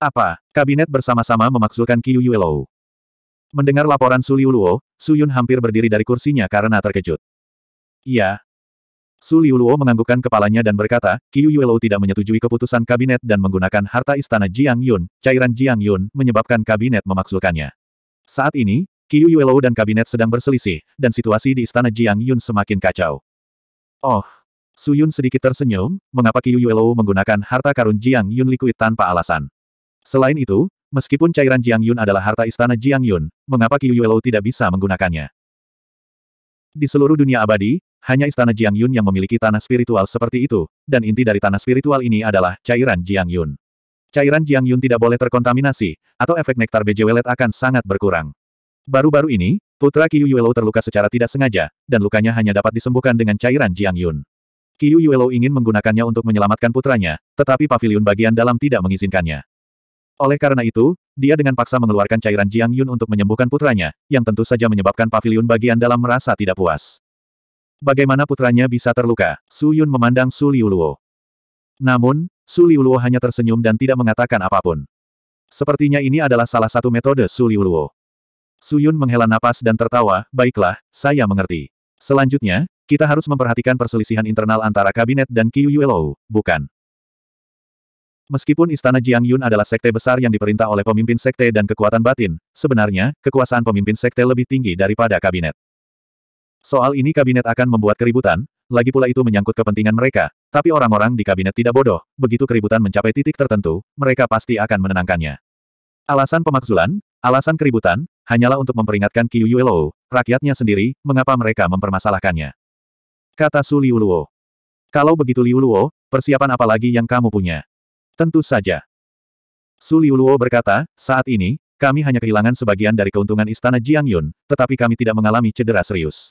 Apa? Kabinet bersama-sama memaksulkan Qiu Yuelou. Mendengar laporan Su Liuluo, Su Yun hampir berdiri dari kursinya karena terkejut. Iya. Su Liuluo menganggukkan kepalanya dan berkata, Qiu Yuelou tidak menyetujui keputusan kabinet dan menggunakan harta istana Jiang Yun, cairan Jiang Yun, menyebabkan kabinet memaksulkannya. Saat ini, Qiu Yuelou dan kabinet sedang berselisih, dan situasi di istana Jiang Yun semakin kacau. Oh, Su Yun sedikit tersenyum, mengapa Qiu Yuelou menggunakan harta karun Jiang Yun Liquid tanpa alasan. Selain itu, meskipun cairan Jiang Yun adalah harta istana Jiang Yun, mengapa Qiu Yuelou tidak bisa menggunakannya? Di seluruh dunia abadi, hanya istana Jiang Yun yang memiliki tanah spiritual seperti itu, dan inti dari tanah spiritual ini adalah cairan Jiang Yun. Cairan Jiang Yun tidak boleh terkontaminasi, atau efek nektar Welet akan sangat berkurang. Baru-baru ini, putra Qiu Yuelo terluka secara tidak sengaja, dan lukanya hanya dapat disembuhkan dengan cairan Jiang Yun. Qiu Yuelo ingin menggunakannya untuk menyelamatkan putranya, tetapi pavilion bagian dalam tidak mengizinkannya. Oleh karena itu, dia dengan paksa mengeluarkan cairan Jiang Yun untuk menyembuhkan putranya, yang tentu saja menyebabkan pavilion bagian dalam merasa tidak puas. Bagaimana putranya bisa terluka? Su Yun memandang Su Liuluo. Namun, Su Liuluo hanya tersenyum dan tidak mengatakan apapun. Sepertinya ini adalah salah satu metode Su Liuluo. Su Yun menghela napas dan tertawa, baiklah, saya mengerti. Selanjutnya, kita harus memperhatikan perselisihan internal antara kabinet dan Qiu Yuelou, bukan? Meskipun Istana Jiang Yun adalah sekte besar yang diperintah oleh pemimpin sekte dan kekuatan batin, sebenarnya, kekuasaan pemimpin sekte lebih tinggi daripada kabinet. Soal ini kabinet akan membuat keributan, lagi pula itu menyangkut kepentingan mereka, tapi orang-orang di kabinet tidak bodoh, begitu keributan mencapai titik tertentu, mereka pasti akan menenangkannya. Alasan pemakzulan, alasan keributan, hanyalah untuk memperingatkan Qiu Yuelou, rakyatnya sendiri, mengapa mereka mempermasalahkannya. Kata Su Liu Kalau begitu Liu persiapan apa lagi yang kamu punya? Tentu saja. Su Liuluo berkata, saat ini, kami hanya kehilangan sebagian dari keuntungan istana Jiang Yun, tetapi kami tidak mengalami cedera serius.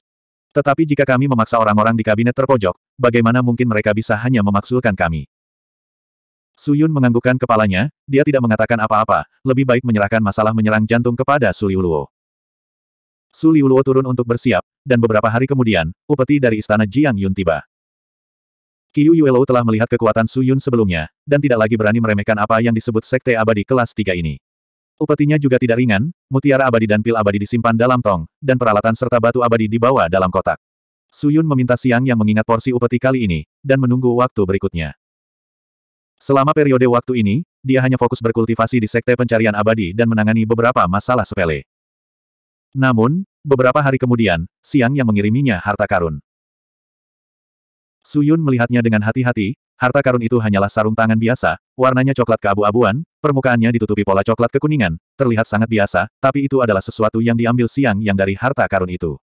Tetapi jika kami memaksa orang-orang di kabinet terpojok, bagaimana mungkin mereka bisa hanya memaksulkan kami? Su Yun menganggukkan kepalanya, dia tidak mengatakan apa-apa, lebih baik menyerahkan masalah menyerang jantung kepada Su Su Liuluo turun untuk bersiap, dan beberapa hari kemudian, upeti dari istana Jiang Yun tiba. Qiu Yuelou telah melihat kekuatan Su Yun sebelumnya, dan tidak lagi berani meremehkan apa yang disebut Sekte Abadi kelas 3 ini. Upetinya juga tidak ringan, mutiara abadi dan pil abadi disimpan dalam tong, dan peralatan serta batu abadi dibawa dalam kotak. Su Yun meminta Siang yang mengingat porsi upeti kali ini, dan menunggu waktu berikutnya. Selama periode waktu ini, dia hanya fokus berkultivasi di Sekte Pencarian Abadi dan menangani beberapa masalah sepele. Namun, beberapa hari kemudian, Siang yang mengiriminya harta karun. Suyun melihatnya dengan hati-hati, harta karun itu hanyalah sarung tangan biasa, warnanya coklat keabu-abuan, permukaannya ditutupi pola coklat kekuningan, terlihat sangat biasa, tapi itu adalah sesuatu yang diambil siang yang dari harta karun itu.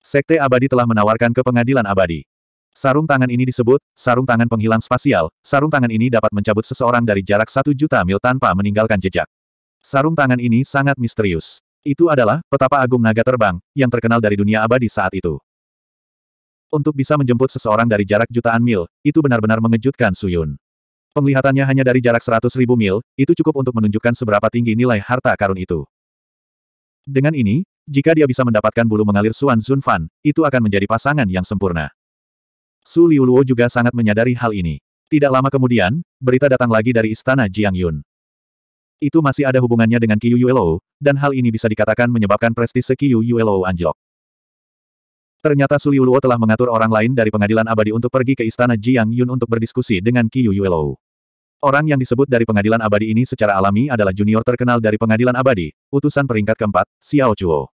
Sekte abadi telah menawarkan ke pengadilan abadi. Sarung tangan ini disebut, sarung tangan penghilang spasial, sarung tangan ini dapat mencabut seseorang dari jarak satu juta mil tanpa meninggalkan jejak. Sarung tangan ini sangat misterius. Itu adalah, petapa agung naga terbang, yang terkenal dari dunia abadi saat itu. Untuk bisa menjemput seseorang dari jarak jutaan mil, itu benar-benar mengejutkan Suyun. Penglihatannya hanya dari jarak seratus ribu mil, itu cukup untuk menunjukkan seberapa tinggi nilai harta karun itu. Dengan ini, jika dia bisa mendapatkan bulu mengalir Suan Zunfan, itu akan menjadi pasangan yang sempurna. Su Liuluo juga sangat menyadari hal ini. Tidak lama kemudian, berita datang lagi dari istana Jiang Yun. Itu masih ada hubungannya dengan Qiu Yuelou, dan hal ini bisa dikatakan menyebabkan prestise Qiu Yuelou anjlok. Ternyata Su Liuluo telah mengatur orang lain dari pengadilan abadi untuk pergi ke istana Jiang Yun untuk berdiskusi dengan Qiyu Yuelou. Orang yang disebut dari pengadilan abadi ini secara alami adalah junior terkenal dari pengadilan abadi, utusan peringkat keempat, Xiao Chuo.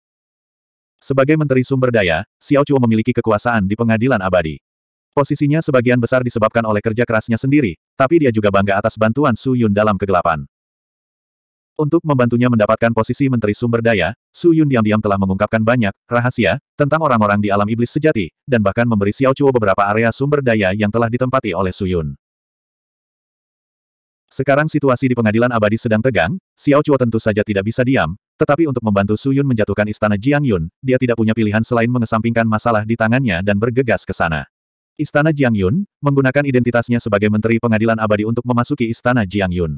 Sebagai menteri sumber daya, Xiao Chuo memiliki kekuasaan di pengadilan abadi. Posisinya sebagian besar disebabkan oleh kerja kerasnya sendiri, tapi dia juga bangga atas bantuan Su Yun dalam kegelapan. Untuk membantunya mendapatkan posisi Menteri Sumber Daya, Su Yun diam-diam telah mengungkapkan banyak rahasia tentang orang-orang di alam iblis sejati, dan bahkan memberi Xiao Chuo beberapa area sumber daya yang telah ditempati oleh Su Yun. Sekarang situasi di pengadilan abadi sedang tegang, Xiao Chuo tentu saja tidak bisa diam, tetapi untuk membantu Su Yun menjatuhkan istana Jiang Yun, dia tidak punya pilihan selain mengesampingkan masalah di tangannya dan bergegas ke sana. Istana Jiang Yun, menggunakan identitasnya sebagai Menteri Pengadilan Abadi untuk memasuki Istana Jiang Yun.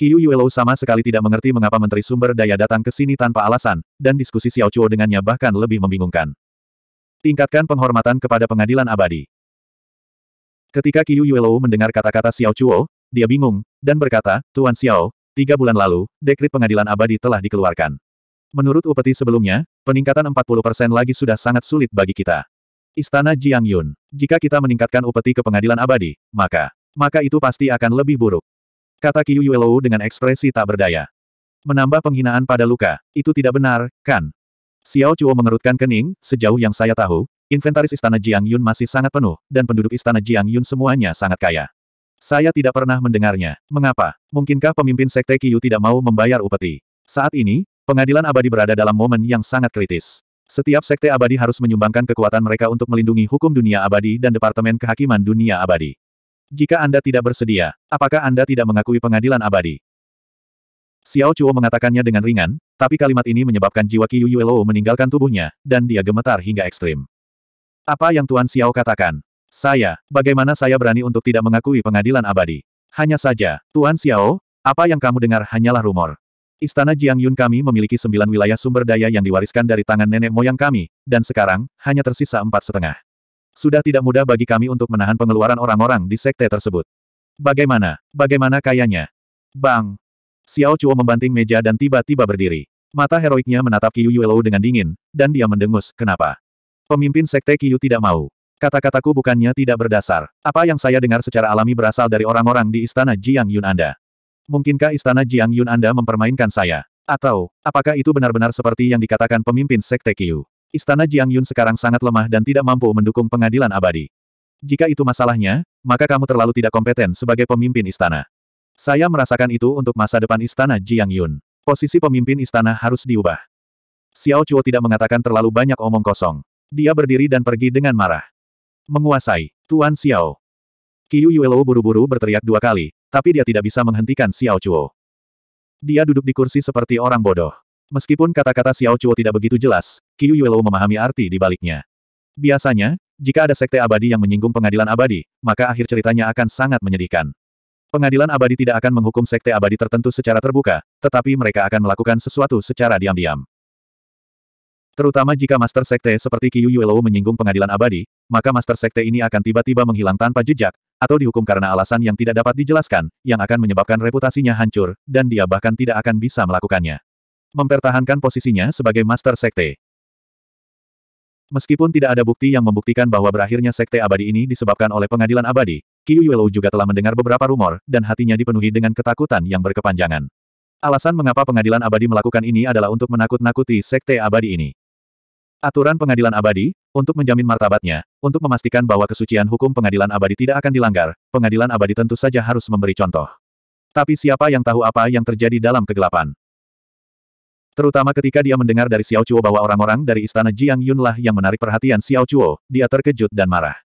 Qiu Yuelou sama sekali tidak mengerti mengapa Menteri Sumber Daya datang ke sini tanpa alasan, dan diskusi Xiao Chuo dengannya bahkan lebih membingungkan. Tingkatkan penghormatan kepada pengadilan abadi. Ketika Qiu Yuelou mendengar kata-kata Xiao Chuo, dia bingung, dan berkata, Tuan Xiao, tiga bulan lalu, dekrit pengadilan abadi telah dikeluarkan. Menurut upeti sebelumnya, peningkatan 40% lagi sudah sangat sulit bagi kita. Istana Jiang Yun. Jika kita meningkatkan upeti ke pengadilan abadi, maka, maka itu pasti akan lebih buruk. Kata Qiu Yuelou dengan ekspresi tak berdaya. Menambah penghinaan pada luka, itu tidak benar, kan? Xiao Chuo mengerutkan kening, sejauh yang saya tahu, inventaris istana Jiang Yun masih sangat penuh, dan penduduk istana Jiang Yun semuanya sangat kaya. Saya tidak pernah mendengarnya. Mengapa? Mungkinkah pemimpin sekte Qiu tidak mau membayar upeti? Saat ini, pengadilan abadi berada dalam momen yang sangat kritis. Setiap sekte abadi harus menyumbangkan kekuatan mereka untuk melindungi hukum dunia abadi dan Departemen Kehakiman Dunia Abadi. Jika Anda tidak bersedia, apakah Anda tidak mengakui pengadilan abadi? Xiao Chuo mengatakannya dengan ringan, tapi kalimat ini menyebabkan jiwa Qiyu Yuelo meninggalkan tubuhnya, dan dia gemetar hingga ekstrim. Apa yang Tuan Xiao katakan? Saya, bagaimana saya berani untuk tidak mengakui pengadilan abadi? Hanya saja, Tuan Xiao, apa yang kamu dengar hanyalah rumor. Istana Jiang Yun kami memiliki sembilan wilayah sumber daya yang diwariskan dari tangan nenek moyang kami, dan sekarang, hanya tersisa empat setengah. Sudah tidak mudah bagi kami untuk menahan pengeluaran orang-orang di sekte tersebut. Bagaimana? Bagaimana kayanya? Bang! Xiao Chuo membanting meja dan tiba-tiba berdiri. Mata heroiknya menatap Qiyu Yuelou dengan dingin, dan dia mendengus, kenapa? Pemimpin sekte Qiyu tidak mau. Kata-kataku bukannya tidak berdasar. Apa yang saya dengar secara alami berasal dari orang-orang di istana Jiang Yun Anda. Mungkinkah istana Jiang Yun Anda mempermainkan saya? Atau, apakah itu benar-benar seperti yang dikatakan pemimpin sekte Qiyu? Istana Jiang Yun sekarang sangat lemah dan tidak mampu mendukung pengadilan abadi. Jika itu masalahnya, maka kamu terlalu tidak kompeten sebagai pemimpin istana. Saya merasakan itu untuk masa depan istana Jiang Yun. Posisi pemimpin istana harus diubah. Xiao Chuo tidak mengatakan terlalu banyak omong kosong. Dia berdiri dan pergi dengan marah. Menguasai, Tuan Xiao. Qiu Yuelo buru-buru berteriak dua kali, tapi dia tidak bisa menghentikan Xiao Chuo. Dia duduk di kursi seperti orang bodoh. Meskipun kata-kata Xiao Chuo tidak begitu jelas, Qiu Yuelou memahami arti di baliknya. Biasanya, jika ada sekte abadi yang menyinggung pengadilan abadi, maka akhir ceritanya akan sangat menyedihkan. Pengadilan abadi tidak akan menghukum sekte abadi tertentu secara terbuka, tetapi mereka akan melakukan sesuatu secara diam-diam. Terutama jika master sekte seperti Qiu Yuelou menyinggung pengadilan abadi, maka master sekte ini akan tiba-tiba menghilang tanpa jejak, atau dihukum karena alasan yang tidak dapat dijelaskan, yang akan menyebabkan reputasinya hancur, dan dia bahkan tidak akan bisa melakukannya mempertahankan posisinya sebagai Master Sekte. Meskipun tidak ada bukti yang membuktikan bahwa berakhirnya Sekte Abadi ini disebabkan oleh pengadilan abadi, Qiu Yuelou juga telah mendengar beberapa rumor, dan hatinya dipenuhi dengan ketakutan yang berkepanjangan. Alasan mengapa pengadilan abadi melakukan ini adalah untuk menakut-nakuti Sekte Abadi ini. Aturan pengadilan abadi, untuk menjamin martabatnya, untuk memastikan bahwa kesucian hukum pengadilan abadi tidak akan dilanggar, pengadilan abadi tentu saja harus memberi contoh. Tapi siapa yang tahu apa yang terjadi dalam kegelapan? Terutama ketika dia mendengar dari Xiao Chuo bahwa orang-orang dari istana Jiang Yunlah yang menarik perhatian Xiao Chuo, dia terkejut dan marah.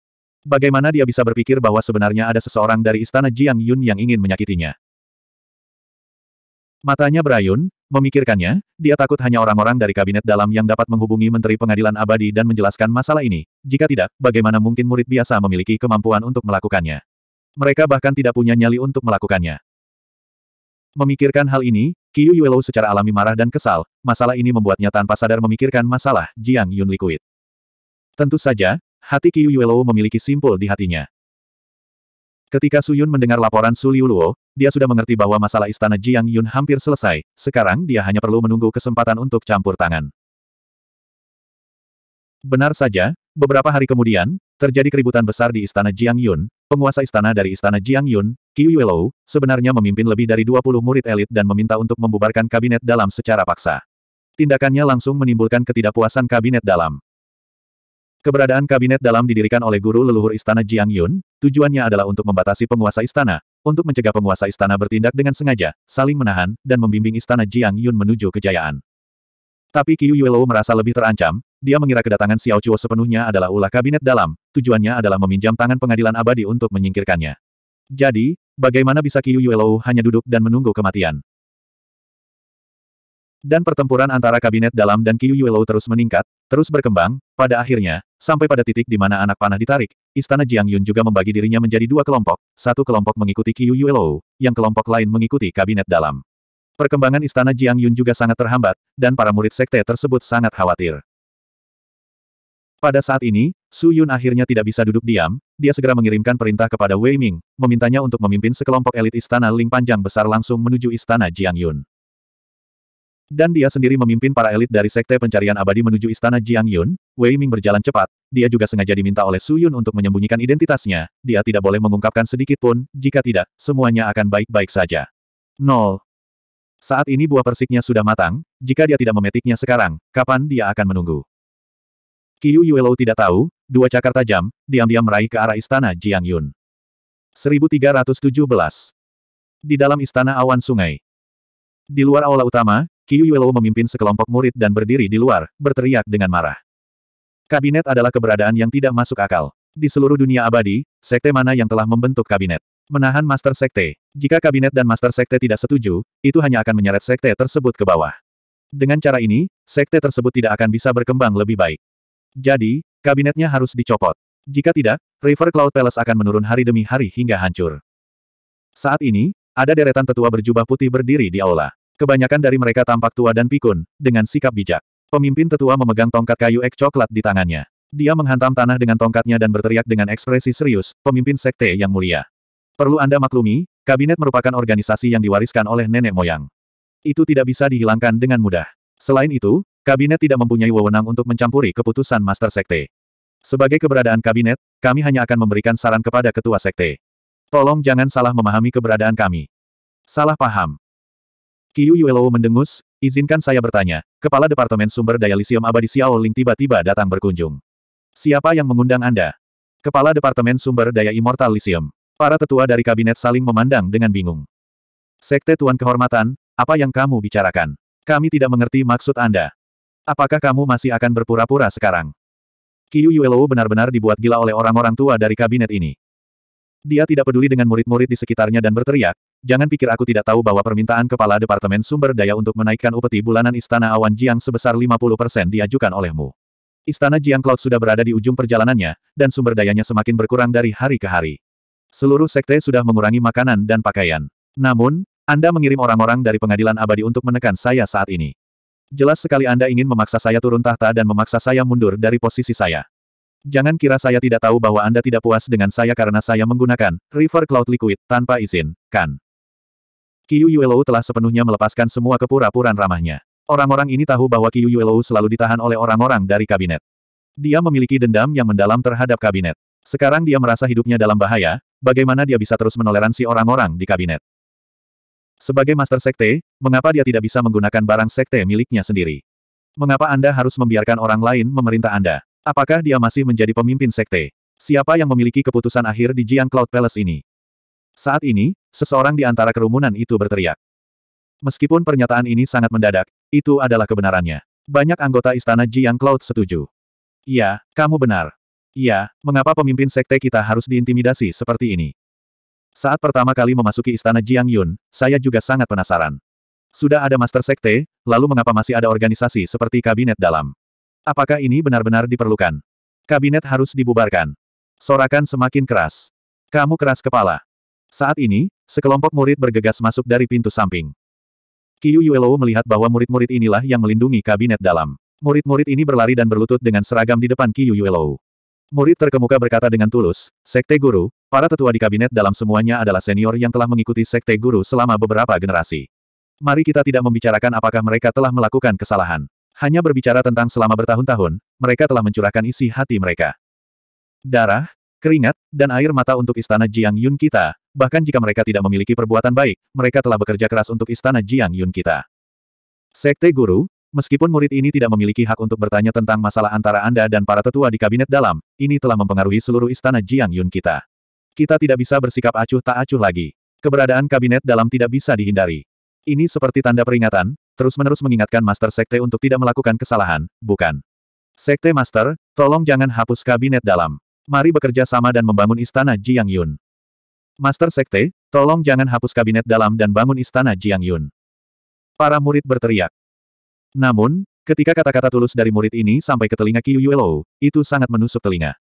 Bagaimana dia bisa berpikir bahwa sebenarnya ada seseorang dari istana Jiang Yun yang ingin menyakitinya? Matanya berayun, memikirkannya, dia takut hanya orang-orang dari kabinet dalam yang dapat menghubungi Menteri Pengadilan Abadi dan menjelaskan masalah ini. Jika tidak, bagaimana mungkin murid biasa memiliki kemampuan untuk melakukannya? Mereka bahkan tidak punya nyali untuk melakukannya. Memikirkan hal ini, Qiu Yuelou secara alami marah dan kesal, masalah ini membuatnya tanpa sadar memikirkan masalah Jiang Yun Liquid. Tentu saja, hati Qiu Yuelou memiliki simpul di hatinya. Ketika Su Yun mendengar laporan Su Liuluo, dia sudah mengerti bahwa masalah istana Jiang Yun hampir selesai, sekarang dia hanya perlu menunggu kesempatan untuk campur tangan. Benar saja, beberapa hari kemudian, terjadi keributan besar di istana Jiang Yun, penguasa istana dari istana Jiang Yun, Qiu Yuelou, sebenarnya memimpin lebih dari 20 murid elit dan meminta untuk membubarkan kabinet dalam secara paksa. Tindakannya langsung menimbulkan ketidakpuasan kabinet dalam. Keberadaan kabinet dalam didirikan oleh guru leluhur istana Jiang Yun, tujuannya adalah untuk membatasi penguasa istana, untuk mencegah penguasa istana bertindak dengan sengaja, saling menahan, dan membimbing istana Jiang Yun menuju kejayaan. Tapi Qiu Yuelo merasa lebih terancam, dia mengira kedatangan Xiao Chuo sepenuhnya adalah ulah kabinet dalam, tujuannya adalah meminjam tangan pengadilan abadi untuk menyingkirkannya. Jadi, bagaimana bisa Qiu Yuelo hanya duduk dan menunggu kematian? Dan pertempuran antara kabinet dalam dan Qiu Yuelo terus meningkat, terus berkembang, pada akhirnya, sampai pada titik di mana anak panah ditarik, istana Jiang Yun juga membagi dirinya menjadi dua kelompok, satu kelompok mengikuti Qiu Yuelo, yang kelompok lain mengikuti kabinet dalam. Perkembangan istana Jiang Yun juga sangat terhambat, dan para murid sekte tersebut sangat khawatir. Pada saat ini, Su Yun akhirnya tidak bisa duduk diam, dia segera mengirimkan perintah kepada Wei Ming, memintanya untuk memimpin sekelompok elit istana Ling Panjang besar langsung menuju istana Jiang Yun. Dan dia sendiri memimpin para elit dari sekte pencarian abadi menuju istana Jiang Yun, Wei Ming berjalan cepat, dia juga sengaja diminta oleh Su Yun untuk menyembunyikan identitasnya, dia tidak boleh mengungkapkan sedikit pun, jika tidak, semuanya akan baik-baik saja. 0. Saat ini buah persiknya sudah matang, jika dia tidak memetiknya sekarang, kapan dia akan menunggu? Qiu Yuelou tidak tahu, dua cakar tajam, diam-diam meraih ke arah istana Jiang Yun. 1317 Di dalam istana awan sungai. Di luar aula utama, Qiu Yuelou memimpin sekelompok murid dan berdiri di luar, berteriak dengan marah. Kabinet adalah keberadaan yang tidak masuk akal. Di seluruh dunia abadi, sekte mana yang telah membentuk kabinet? Menahan Master Sekte. Jika kabinet dan Master Sekte tidak setuju, itu hanya akan menyeret Sekte tersebut ke bawah. Dengan cara ini, Sekte tersebut tidak akan bisa berkembang lebih baik. Jadi, kabinetnya harus dicopot. Jika tidak, River Cloud Palace akan menurun hari demi hari hingga hancur. Saat ini, ada deretan tetua berjubah putih berdiri di aula. Kebanyakan dari mereka tampak tua dan pikun, dengan sikap bijak. Pemimpin tetua memegang tongkat kayu ek coklat di tangannya. Dia menghantam tanah dengan tongkatnya dan berteriak dengan ekspresi serius, pemimpin sekte yang mulia. Perlu Anda maklumi, kabinet merupakan organisasi yang diwariskan oleh nenek moyang. Itu tidak bisa dihilangkan dengan mudah. Selain itu, kabinet tidak mempunyai wewenang untuk mencampuri keputusan Master Sekte. Sebagai keberadaan kabinet, kami hanya akan memberikan saran kepada ketua sekte. Tolong jangan salah memahami keberadaan kami. Salah paham. Kiyu Yuelo mendengus, izinkan saya bertanya, Kepala Departemen Sumber Daya Lisium Abadi Xiao Ling tiba-tiba datang berkunjung. Siapa yang mengundang Anda? Kepala Departemen Sumber Daya Immortal Lisium. Para tetua dari kabinet saling memandang dengan bingung. Sekte Tuan Kehormatan, apa yang kamu bicarakan? Kami tidak mengerti maksud Anda. Apakah kamu masih akan berpura-pura sekarang? Qiu Yuelo benar-benar dibuat gila oleh orang-orang tua dari kabinet ini. Dia tidak peduli dengan murid-murid di sekitarnya dan berteriak, jangan pikir aku tidak tahu bahwa permintaan Kepala Departemen Sumber Daya untuk menaikkan upeti bulanan Istana Awan Jiang sebesar 50% diajukan olehmu. Istana Jiang Cloud sudah berada di ujung perjalanannya, dan sumber dayanya semakin berkurang dari hari ke hari. Seluruh sekte sudah mengurangi makanan dan pakaian. Namun, Anda mengirim orang-orang dari pengadilan abadi untuk menekan saya saat ini. Jelas sekali Anda ingin memaksa saya turun tahta dan memaksa saya mundur dari posisi saya. Jangan kira saya tidak tahu bahwa Anda tidak puas dengan saya karena saya menggunakan River Cloud Liquid tanpa izin, kan? Qiu Yuelou telah sepenuhnya melepaskan semua kepura-puraan ramahnya. Orang-orang ini tahu bahwa Qiu Yuelou selalu ditahan oleh orang-orang dari kabinet. Dia memiliki dendam yang mendalam terhadap kabinet. Sekarang dia merasa hidupnya dalam bahaya, bagaimana dia bisa terus menoleransi orang-orang di kabinet. Sebagai Master Sekte, mengapa dia tidak bisa menggunakan barang Sekte miliknya sendiri? Mengapa Anda harus membiarkan orang lain memerintah Anda? Apakah dia masih menjadi pemimpin Sekte? Siapa yang memiliki keputusan akhir di Jiang Cloud Palace ini? Saat ini, seseorang di antara kerumunan itu berteriak. Meskipun pernyataan ini sangat mendadak, itu adalah kebenarannya. Banyak anggota istana Jiang Cloud setuju. Iya, kamu benar. Iya, mengapa pemimpin sekte kita harus diintimidasi seperti ini? Saat pertama kali memasuki istana Jiang Yun, saya juga sangat penasaran. Sudah ada master sekte, lalu mengapa masih ada organisasi seperti kabinet dalam? Apakah ini benar-benar diperlukan? Kabinet harus dibubarkan. Sorakan semakin keras. Kamu keras kepala. Saat ini, sekelompok murid bergegas masuk dari pintu samping. Qiu Yuelo melihat bahwa murid-murid inilah yang melindungi kabinet dalam. Murid-murid ini berlari dan berlutut dengan seragam di depan Qiu Yuelo. Murid terkemuka berkata dengan tulus, Sekte Guru, para tetua di kabinet dalam semuanya adalah senior yang telah mengikuti Sekte Guru selama beberapa generasi. Mari kita tidak membicarakan apakah mereka telah melakukan kesalahan. Hanya berbicara tentang selama bertahun-tahun, mereka telah mencurahkan isi hati mereka. Darah, keringat, dan air mata untuk istana Jiang Yun kita, bahkan jika mereka tidak memiliki perbuatan baik, mereka telah bekerja keras untuk istana Jiang Yun kita. Sekte Guru, Meskipun murid ini tidak memiliki hak untuk bertanya tentang masalah antara Anda dan para tetua di kabinet dalam, ini telah mempengaruhi seluruh istana Jiang Yun kita. Kita tidak bisa bersikap acuh tak acuh lagi. Keberadaan kabinet dalam tidak bisa dihindari. Ini seperti tanda peringatan, terus-menerus mengingatkan Master Sekte untuk tidak melakukan kesalahan, bukan? Sekte Master, tolong jangan hapus kabinet dalam. Mari bekerja sama dan membangun istana Jiang Yun. Master Sekte, tolong jangan hapus kabinet dalam dan bangun istana Jiang Yun. Para murid berteriak. Namun, ketika kata-kata tulus dari murid ini sampai ke telinga Qiu Yuelou, itu sangat menusuk telinga.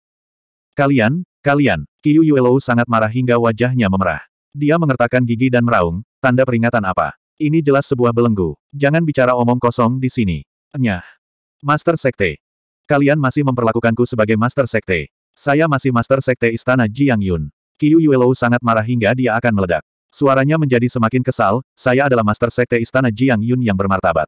Kalian, kalian, Qiu Yuelou sangat marah hingga wajahnya memerah. Dia mengertakkan gigi dan meraung, tanda peringatan apa. Ini jelas sebuah belenggu. Jangan bicara omong kosong di sini. Nyah. Master Sekte. Kalian masih memperlakukanku sebagai Master Sekte. Saya masih Master Sekte Istana Jiang Yun. Qiu Yuelou sangat marah hingga dia akan meledak. Suaranya menjadi semakin kesal, saya adalah Master Sekte Istana Jiang Yun yang bermartabat.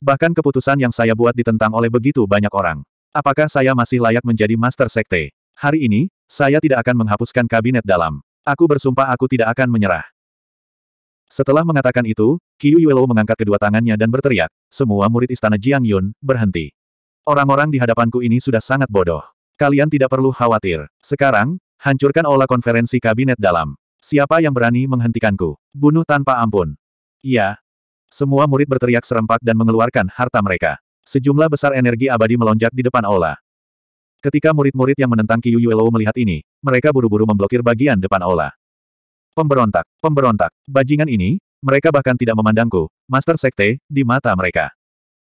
Bahkan keputusan yang saya buat ditentang oleh begitu banyak orang. Apakah saya masih layak menjadi Master Sekte? Hari ini, saya tidak akan menghapuskan kabinet dalam. Aku bersumpah aku tidak akan menyerah. Setelah mengatakan itu, Qiu Yuelo mengangkat kedua tangannya dan berteriak, semua murid istana Jiang Yun, berhenti. Orang-orang di hadapanku ini sudah sangat bodoh. Kalian tidak perlu khawatir. Sekarang, hancurkan olah konferensi kabinet dalam. Siapa yang berani menghentikanku? Bunuh tanpa ampun. Iya, semua murid berteriak serempak dan mengeluarkan harta mereka. Sejumlah besar energi abadi melonjak di depan aula. Ketika murid-murid yang menentang Qiyu Yuelo melihat ini, mereka buru-buru memblokir bagian depan aula. Pemberontak, pemberontak, bajingan ini, mereka bahkan tidak memandangku, Master Sekte, di mata mereka.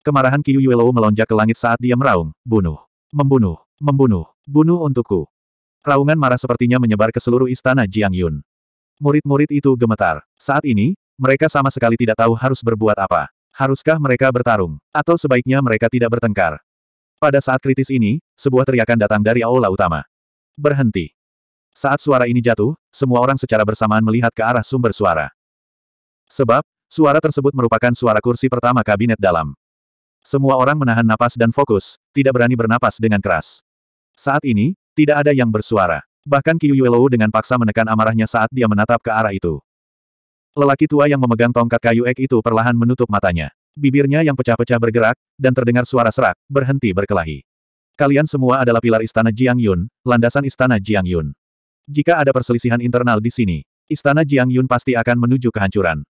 Kemarahan Qiyu Yuelo melonjak ke langit saat dia meraung, bunuh, membunuh, membunuh, bunuh untukku. Raungan marah sepertinya menyebar ke seluruh istana Jiang Yun. Murid-murid itu gemetar. Saat ini, mereka sama sekali tidak tahu harus berbuat apa. Haruskah mereka bertarung? Atau sebaiknya mereka tidak bertengkar? Pada saat kritis ini, sebuah teriakan datang dari aula utama. Berhenti. Saat suara ini jatuh, semua orang secara bersamaan melihat ke arah sumber suara. Sebab, suara tersebut merupakan suara kursi pertama kabinet dalam. Semua orang menahan napas dan fokus, tidak berani bernapas dengan keras. Saat ini, tidak ada yang bersuara. Bahkan Qiu Yuelou dengan paksa menekan amarahnya saat dia menatap ke arah itu. Lelaki tua yang memegang tongkat kayu ek itu perlahan menutup matanya. Bibirnya yang pecah-pecah bergerak, dan terdengar suara serak, berhenti berkelahi. Kalian semua adalah pilar istana Jiang Yun, landasan istana Jiang Yun. Jika ada perselisihan internal di sini, istana Jiang Yun pasti akan menuju kehancuran.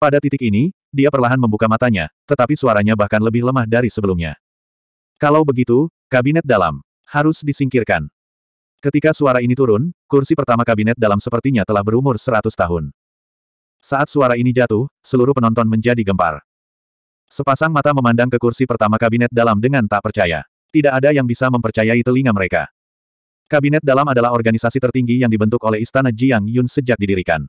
Pada titik ini, dia perlahan membuka matanya, tetapi suaranya bahkan lebih lemah dari sebelumnya. Kalau begitu, kabinet dalam harus disingkirkan. Ketika suara ini turun, kursi pertama kabinet dalam sepertinya telah berumur 100 tahun. Saat suara ini jatuh, seluruh penonton menjadi gempar. Sepasang mata memandang ke kursi pertama kabinet dalam dengan tak percaya. Tidak ada yang bisa mempercayai telinga mereka. Kabinet dalam adalah organisasi tertinggi yang dibentuk oleh Istana Jiang Yun sejak didirikan.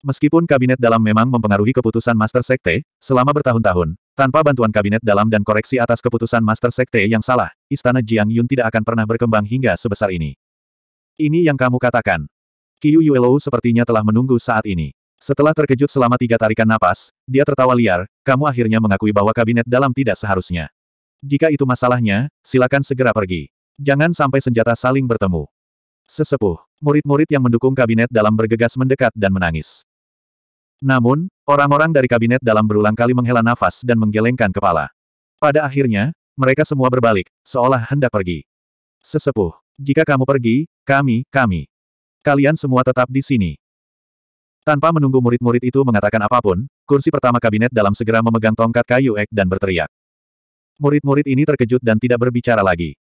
Meskipun kabinet dalam memang mempengaruhi keputusan Master Sekte, selama bertahun-tahun, tanpa bantuan kabinet dalam dan koreksi atas keputusan Master Sekte yang salah, Istana Jiang Yun tidak akan pernah berkembang hingga sebesar ini. Ini yang kamu katakan. Qiu Yuelou sepertinya telah menunggu saat ini. Setelah terkejut selama tiga tarikan napas, dia tertawa liar, kamu akhirnya mengakui bahwa kabinet dalam tidak seharusnya. Jika itu masalahnya, silakan segera pergi. Jangan sampai senjata saling bertemu. Sesepuh, murid-murid yang mendukung kabinet dalam bergegas mendekat dan menangis. Namun, orang-orang dari kabinet dalam berulang kali menghela nafas dan menggelengkan kepala. Pada akhirnya, mereka semua berbalik, seolah hendak pergi. Sesepuh, jika kamu pergi, kami, kami. Kalian semua tetap di sini. Tanpa menunggu murid-murid itu mengatakan apapun, kursi pertama kabinet dalam segera memegang tongkat kayu ek dan berteriak. Murid-murid ini terkejut dan tidak berbicara lagi.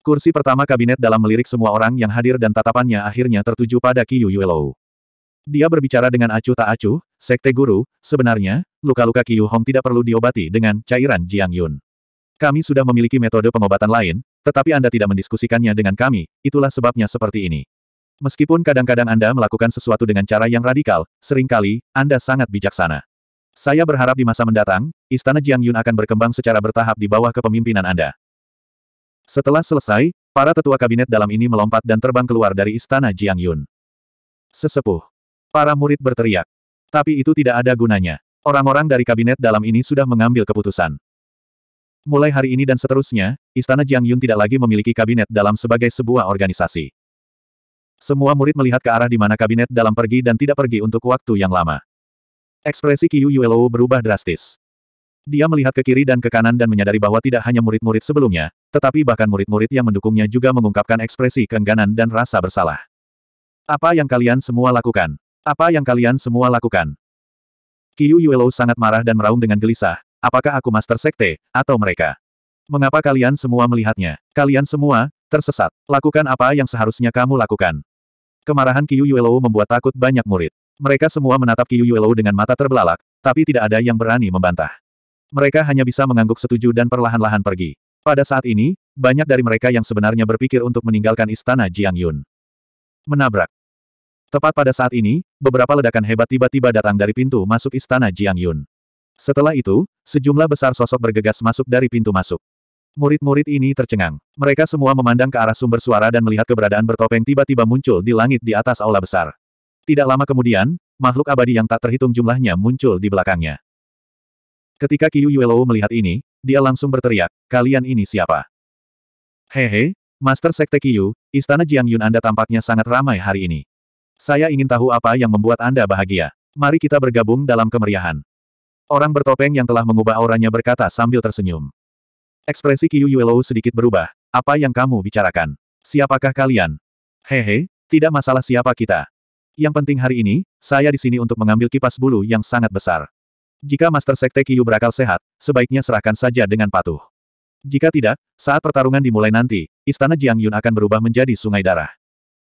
Kursi pertama kabinet dalam melirik semua orang yang hadir dan tatapannya akhirnya tertuju pada Qiyu Yuelou. Dia berbicara dengan acuh tak acuh, sekte guru, sebenarnya, luka-luka Yu Hong tidak perlu diobati dengan cairan Jiang Yun. Kami sudah memiliki metode pengobatan lain, tetapi Anda tidak mendiskusikannya dengan kami, itulah sebabnya seperti ini. Meskipun kadang-kadang Anda melakukan sesuatu dengan cara yang radikal, seringkali, Anda sangat bijaksana. Saya berharap di masa mendatang, Istana Jiang Yun akan berkembang secara bertahap di bawah kepemimpinan Anda. Setelah selesai, para tetua kabinet dalam ini melompat dan terbang keluar dari Istana Jiang Yun. Sesepuh. Para murid berteriak. Tapi itu tidak ada gunanya. Orang-orang dari kabinet dalam ini sudah mengambil keputusan. Mulai hari ini dan seterusnya, Istana Jiang Yun tidak lagi memiliki kabinet dalam sebagai sebuah organisasi. Semua murid melihat ke arah di mana kabinet dalam pergi dan tidak pergi untuk waktu yang lama. Ekspresi Qiu Yuelo berubah drastis. Dia melihat ke kiri dan ke kanan dan menyadari bahwa tidak hanya murid-murid sebelumnya, tetapi bahkan murid-murid yang mendukungnya juga mengungkapkan ekspresi keengganan dan rasa bersalah. Apa yang kalian semua lakukan? Apa yang kalian semua lakukan? Qiu Yuelo sangat marah dan meraung dengan gelisah, apakah aku master sekte, atau mereka? Mengapa kalian semua melihatnya? Kalian semua, tersesat. Lakukan apa yang seharusnya kamu lakukan. Kemarahan Qiu Yuelou membuat takut banyak murid. Mereka semua menatap Qiu Yuelou dengan mata terbelalak, tapi tidak ada yang berani membantah. Mereka hanya bisa mengangguk setuju dan perlahan-lahan pergi. Pada saat ini, banyak dari mereka yang sebenarnya berpikir untuk meninggalkan istana Jiang Yun. Menabrak. Tepat pada saat ini, beberapa ledakan hebat tiba-tiba datang dari pintu masuk istana Jiang Yun. Setelah itu, sejumlah besar sosok bergegas masuk dari pintu masuk. Murid-murid ini tercengang. Mereka semua memandang ke arah sumber suara dan melihat keberadaan bertopeng tiba-tiba muncul di langit di atas aula besar. Tidak lama kemudian, makhluk abadi yang tak terhitung jumlahnya muncul di belakangnya. Ketika Qiu Yuelo melihat ini, dia langsung berteriak, kalian ini siapa? Hehe, Master Sekte Qiu, Istana Jiang Yun Anda tampaknya sangat ramai hari ini. Saya ingin tahu apa yang membuat Anda bahagia. Mari kita bergabung dalam kemeriahan. Orang bertopeng yang telah mengubah auranya berkata sambil tersenyum. Ekspresi Qiu Yuelou sedikit berubah. Apa yang kamu bicarakan? Siapakah kalian? Hehe, tidak masalah siapa kita. Yang penting hari ini, saya di sini untuk mengambil kipas bulu yang sangat besar. Jika Master Sekte Qiu berakal sehat, sebaiknya serahkan saja dengan patuh. Jika tidak, saat pertarungan dimulai nanti, istana Jiang Yun akan berubah menjadi sungai darah.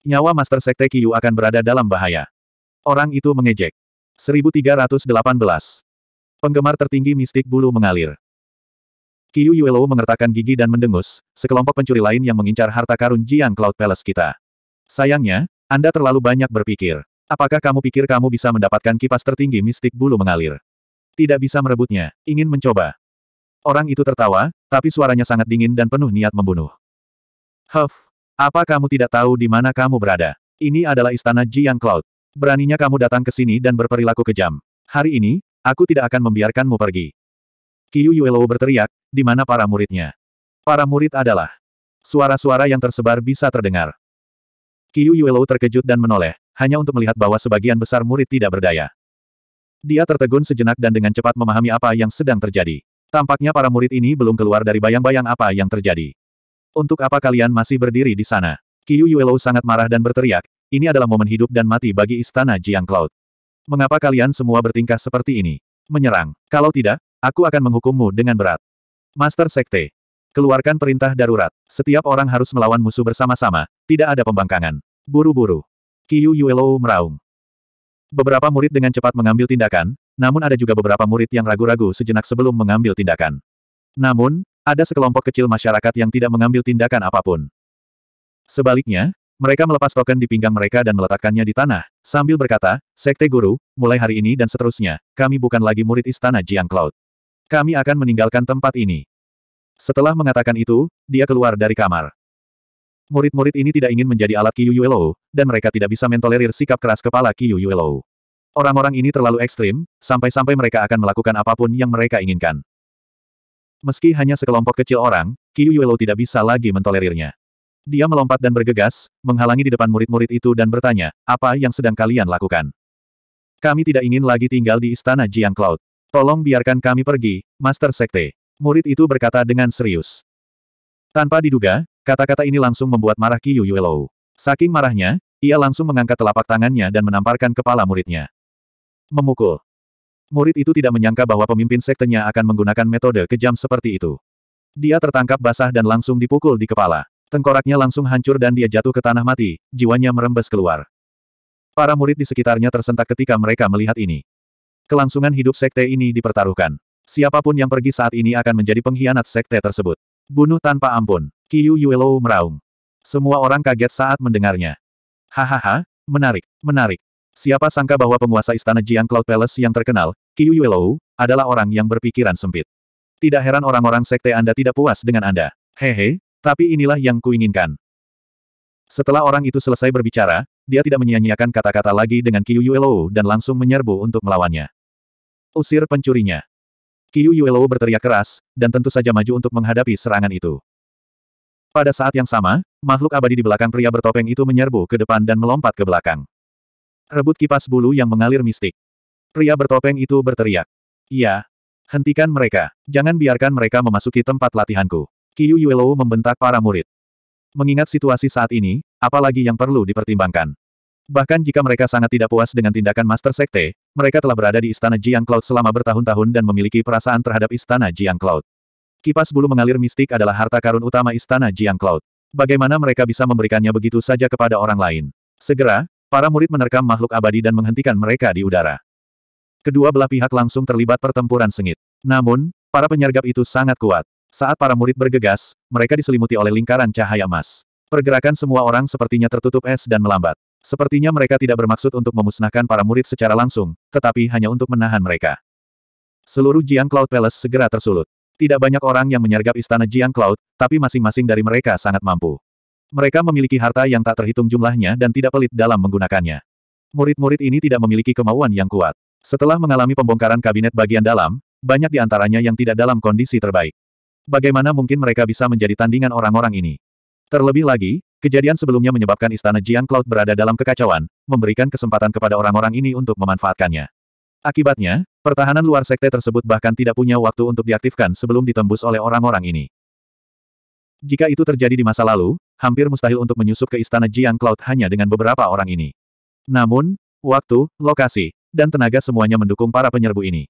Nyawa Master Sekte Qiu akan berada dalam bahaya. Orang itu mengejek. 1318. Penggemar tertinggi mistik bulu mengalir. Qiu Yuelo mengertakkan gigi dan mendengus, sekelompok pencuri lain yang mengincar harta karun Jiang Cloud Palace kita. Sayangnya, Anda terlalu banyak berpikir. Apakah kamu pikir kamu bisa mendapatkan kipas tertinggi mistik bulu mengalir? Tidak bisa merebutnya, ingin mencoba. Orang itu tertawa, tapi suaranya sangat dingin dan penuh niat membunuh. Huff, apa kamu tidak tahu di mana kamu berada? Ini adalah istana Jiang Cloud. Beraninya kamu datang ke sini dan berperilaku kejam. Hari ini, aku tidak akan membiarkanmu pergi. Qiu Yuelo berteriak, di mana para muridnya. Para murid adalah suara-suara yang tersebar bisa terdengar. Qiu Yuelou terkejut dan menoleh, hanya untuk melihat bahwa sebagian besar murid tidak berdaya. Dia tertegun sejenak dan dengan cepat memahami apa yang sedang terjadi. Tampaknya para murid ini belum keluar dari bayang-bayang apa yang terjadi. Untuk apa kalian masih berdiri di sana? Qiu Yuelou sangat marah dan berteriak, ini adalah momen hidup dan mati bagi istana Jiang Cloud. Mengapa kalian semua bertingkah seperti ini? Menyerang. Kalau tidak, aku akan menghukummu dengan berat. Master Sekte. Keluarkan perintah darurat. Setiap orang harus melawan musuh bersama-sama, tidak ada pembangkangan. Buru-buru. Kiyu Yuelo meraung. Beberapa murid dengan cepat mengambil tindakan, namun ada juga beberapa murid yang ragu-ragu sejenak sebelum mengambil tindakan. Namun, ada sekelompok kecil masyarakat yang tidak mengambil tindakan apapun. Sebaliknya, mereka melepas token di pinggang mereka dan meletakkannya di tanah, sambil berkata, Sekte Guru, mulai hari ini dan seterusnya, kami bukan lagi murid Istana Jiang Cloud. Kami akan meninggalkan tempat ini. Setelah mengatakan itu, dia keluar dari kamar. Murid-murid ini tidak ingin menjadi alat Qiyu Yuelo, dan mereka tidak bisa mentolerir sikap keras kepala Qiyu Yuelo. Orang-orang ini terlalu ekstrim, sampai-sampai mereka akan melakukan apapun yang mereka inginkan. Meski hanya sekelompok kecil orang, Qiyu Yuelo tidak bisa lagi mentolerirnya. Dia melompat dan bergegas, menghalangi di depan murid-murid itu dan bertanya, apa yang sedang kalian lakukan? Kami tidak ingin lagi tinggal di istana Jiang Cloud. Tolong biarkan kami pergi, Master Sekte. Murid itu berkata dengan serius. Tanpa diduga, kata-kata ini langsung membuat marah Qiyu Yuelou. Saking marahnya, ia langsung mengangkat telapak tangannya dan menamparkan kepala muridnya. Memukul. Murid itu tidak menyangka bahwa pemimpin sektenya akan menggunakan metode kejam seperti itu. Dia tertangkap basah dan langsung dipukul di kepala. Tengkoraknya langsung hancur dan dia jatuh ke tanah mati, jiwanya merembes keluar. Para murid di sekitarnya tersentak ketika mereka melihat ini. Kelangsungan hidup sekte ini dipertaruhkan. Siapapun yang pergi saat ini akan menjadi pengkhianat sekte tersebut. Bunuh tanpa ampun. Kiyu Yuelou meraung. Semua orang kaget saat mendengarnya. Hahaha, menarik, menarik. Siapa sangka bahwa penguasa istana Jiang Cloud Palace yang terkenal, Kiyu Yuelou, adalah orang yang berpikiran sempit. Tidak heran orang-orang sekte Anda tidak puas dengan Anda. Hehe, tapi inilah yang kuinginkan. Setelah orang itu selesai berbicara, dia tidak menyia-nyiakan kata-kata lagi dengan Kiyu Yuelou dan langsung menyerbu untuk melawannya. Usir pencurinya. Qiu Yuelo berteriak keras, dan tentu saja maju untuk menghadapi serangan itu. Pada saat yang sama, makhluk abadi di belakang pria bertopeng itu menyerbu ke depan dan melompat ke belakang. Rebut kipas bulu yang mengalir mistik. Pria bertopeng itu berteriak. Iya. Hentikan mereka. Jangan biarkan mereka memasuki tempat latihanku. Qiu Yuelo membentak para murid. Mengingat situasi saat ini, apalagi yang perlu dipertimbangkan. Bahkan jika mereka sangat tidak puas dengan tindakan Master Sekte, mereka telah berada di Istana Jiang Cloud selama bertahun-tahun dan memiliki perasaan terhadap Istana Jiang Cloud. Kipas bulu mengalir mistik adalah harta karun utama Istana Jiang Cloud. Bagaimana mereka bisa memberikannya begitu saja kepada orang lain? Segera, para murid menerkam makhluk abadi dan menghentikan mereka di udara. Kedua belah pihak langsung terlibat pertempuran sengit. Namun, para penyergap itu sangat kuat. Saat para murid bergegas, mereka diselimuti oleh lingkaran cahaya emas. Pergerakan semua orang sepertinya tertutup es dan melambat. Sepertinya mereka tidak bermaksud untuk memusnahkan para murid secara langsung, tetapi hanya untuk menahan mereka. Seluruh Jiang Cloud Palace segera tersulut. Tidak banyak orang yang menyergap istana Jiang Cloud, tapi masing-masing dari mereka sangat mampu. Mereka memiliki harta yang tak terhitung jumlahnya dan tidak pelit dalam menggunakannya. Murid-murid ini tidak memiliki kemauan yang kuat. Setelah mengalami pembongkaran kabinet bagian dalam, banyak di antaranya yang tidak dalam kondisi terbaik. Bagaimana mungkin mereka bisa menjadi tandingan orang-orang ini? Terlebih lagi, Kejadian sebelumnya menyebabkan istana Jian Cloud berada dalam kekacauan, memberikan kesempatan kepada orang-orang ini untuk memanfaatkannya. Akibatnya, pertahanan luar sekte tersebut bahkan tidak punya waktu untuk diaktifkan sebelum ditembus oleh orang-orang ini. Jika itu terjadi di masa lalu, hampir mustahil untuk menyusup ke istana Jiang Cloud hanya dengan beberapa orang ini. Namun, waktu, lokasi, dan tenaga semuanya mendukung para penyerbu ini.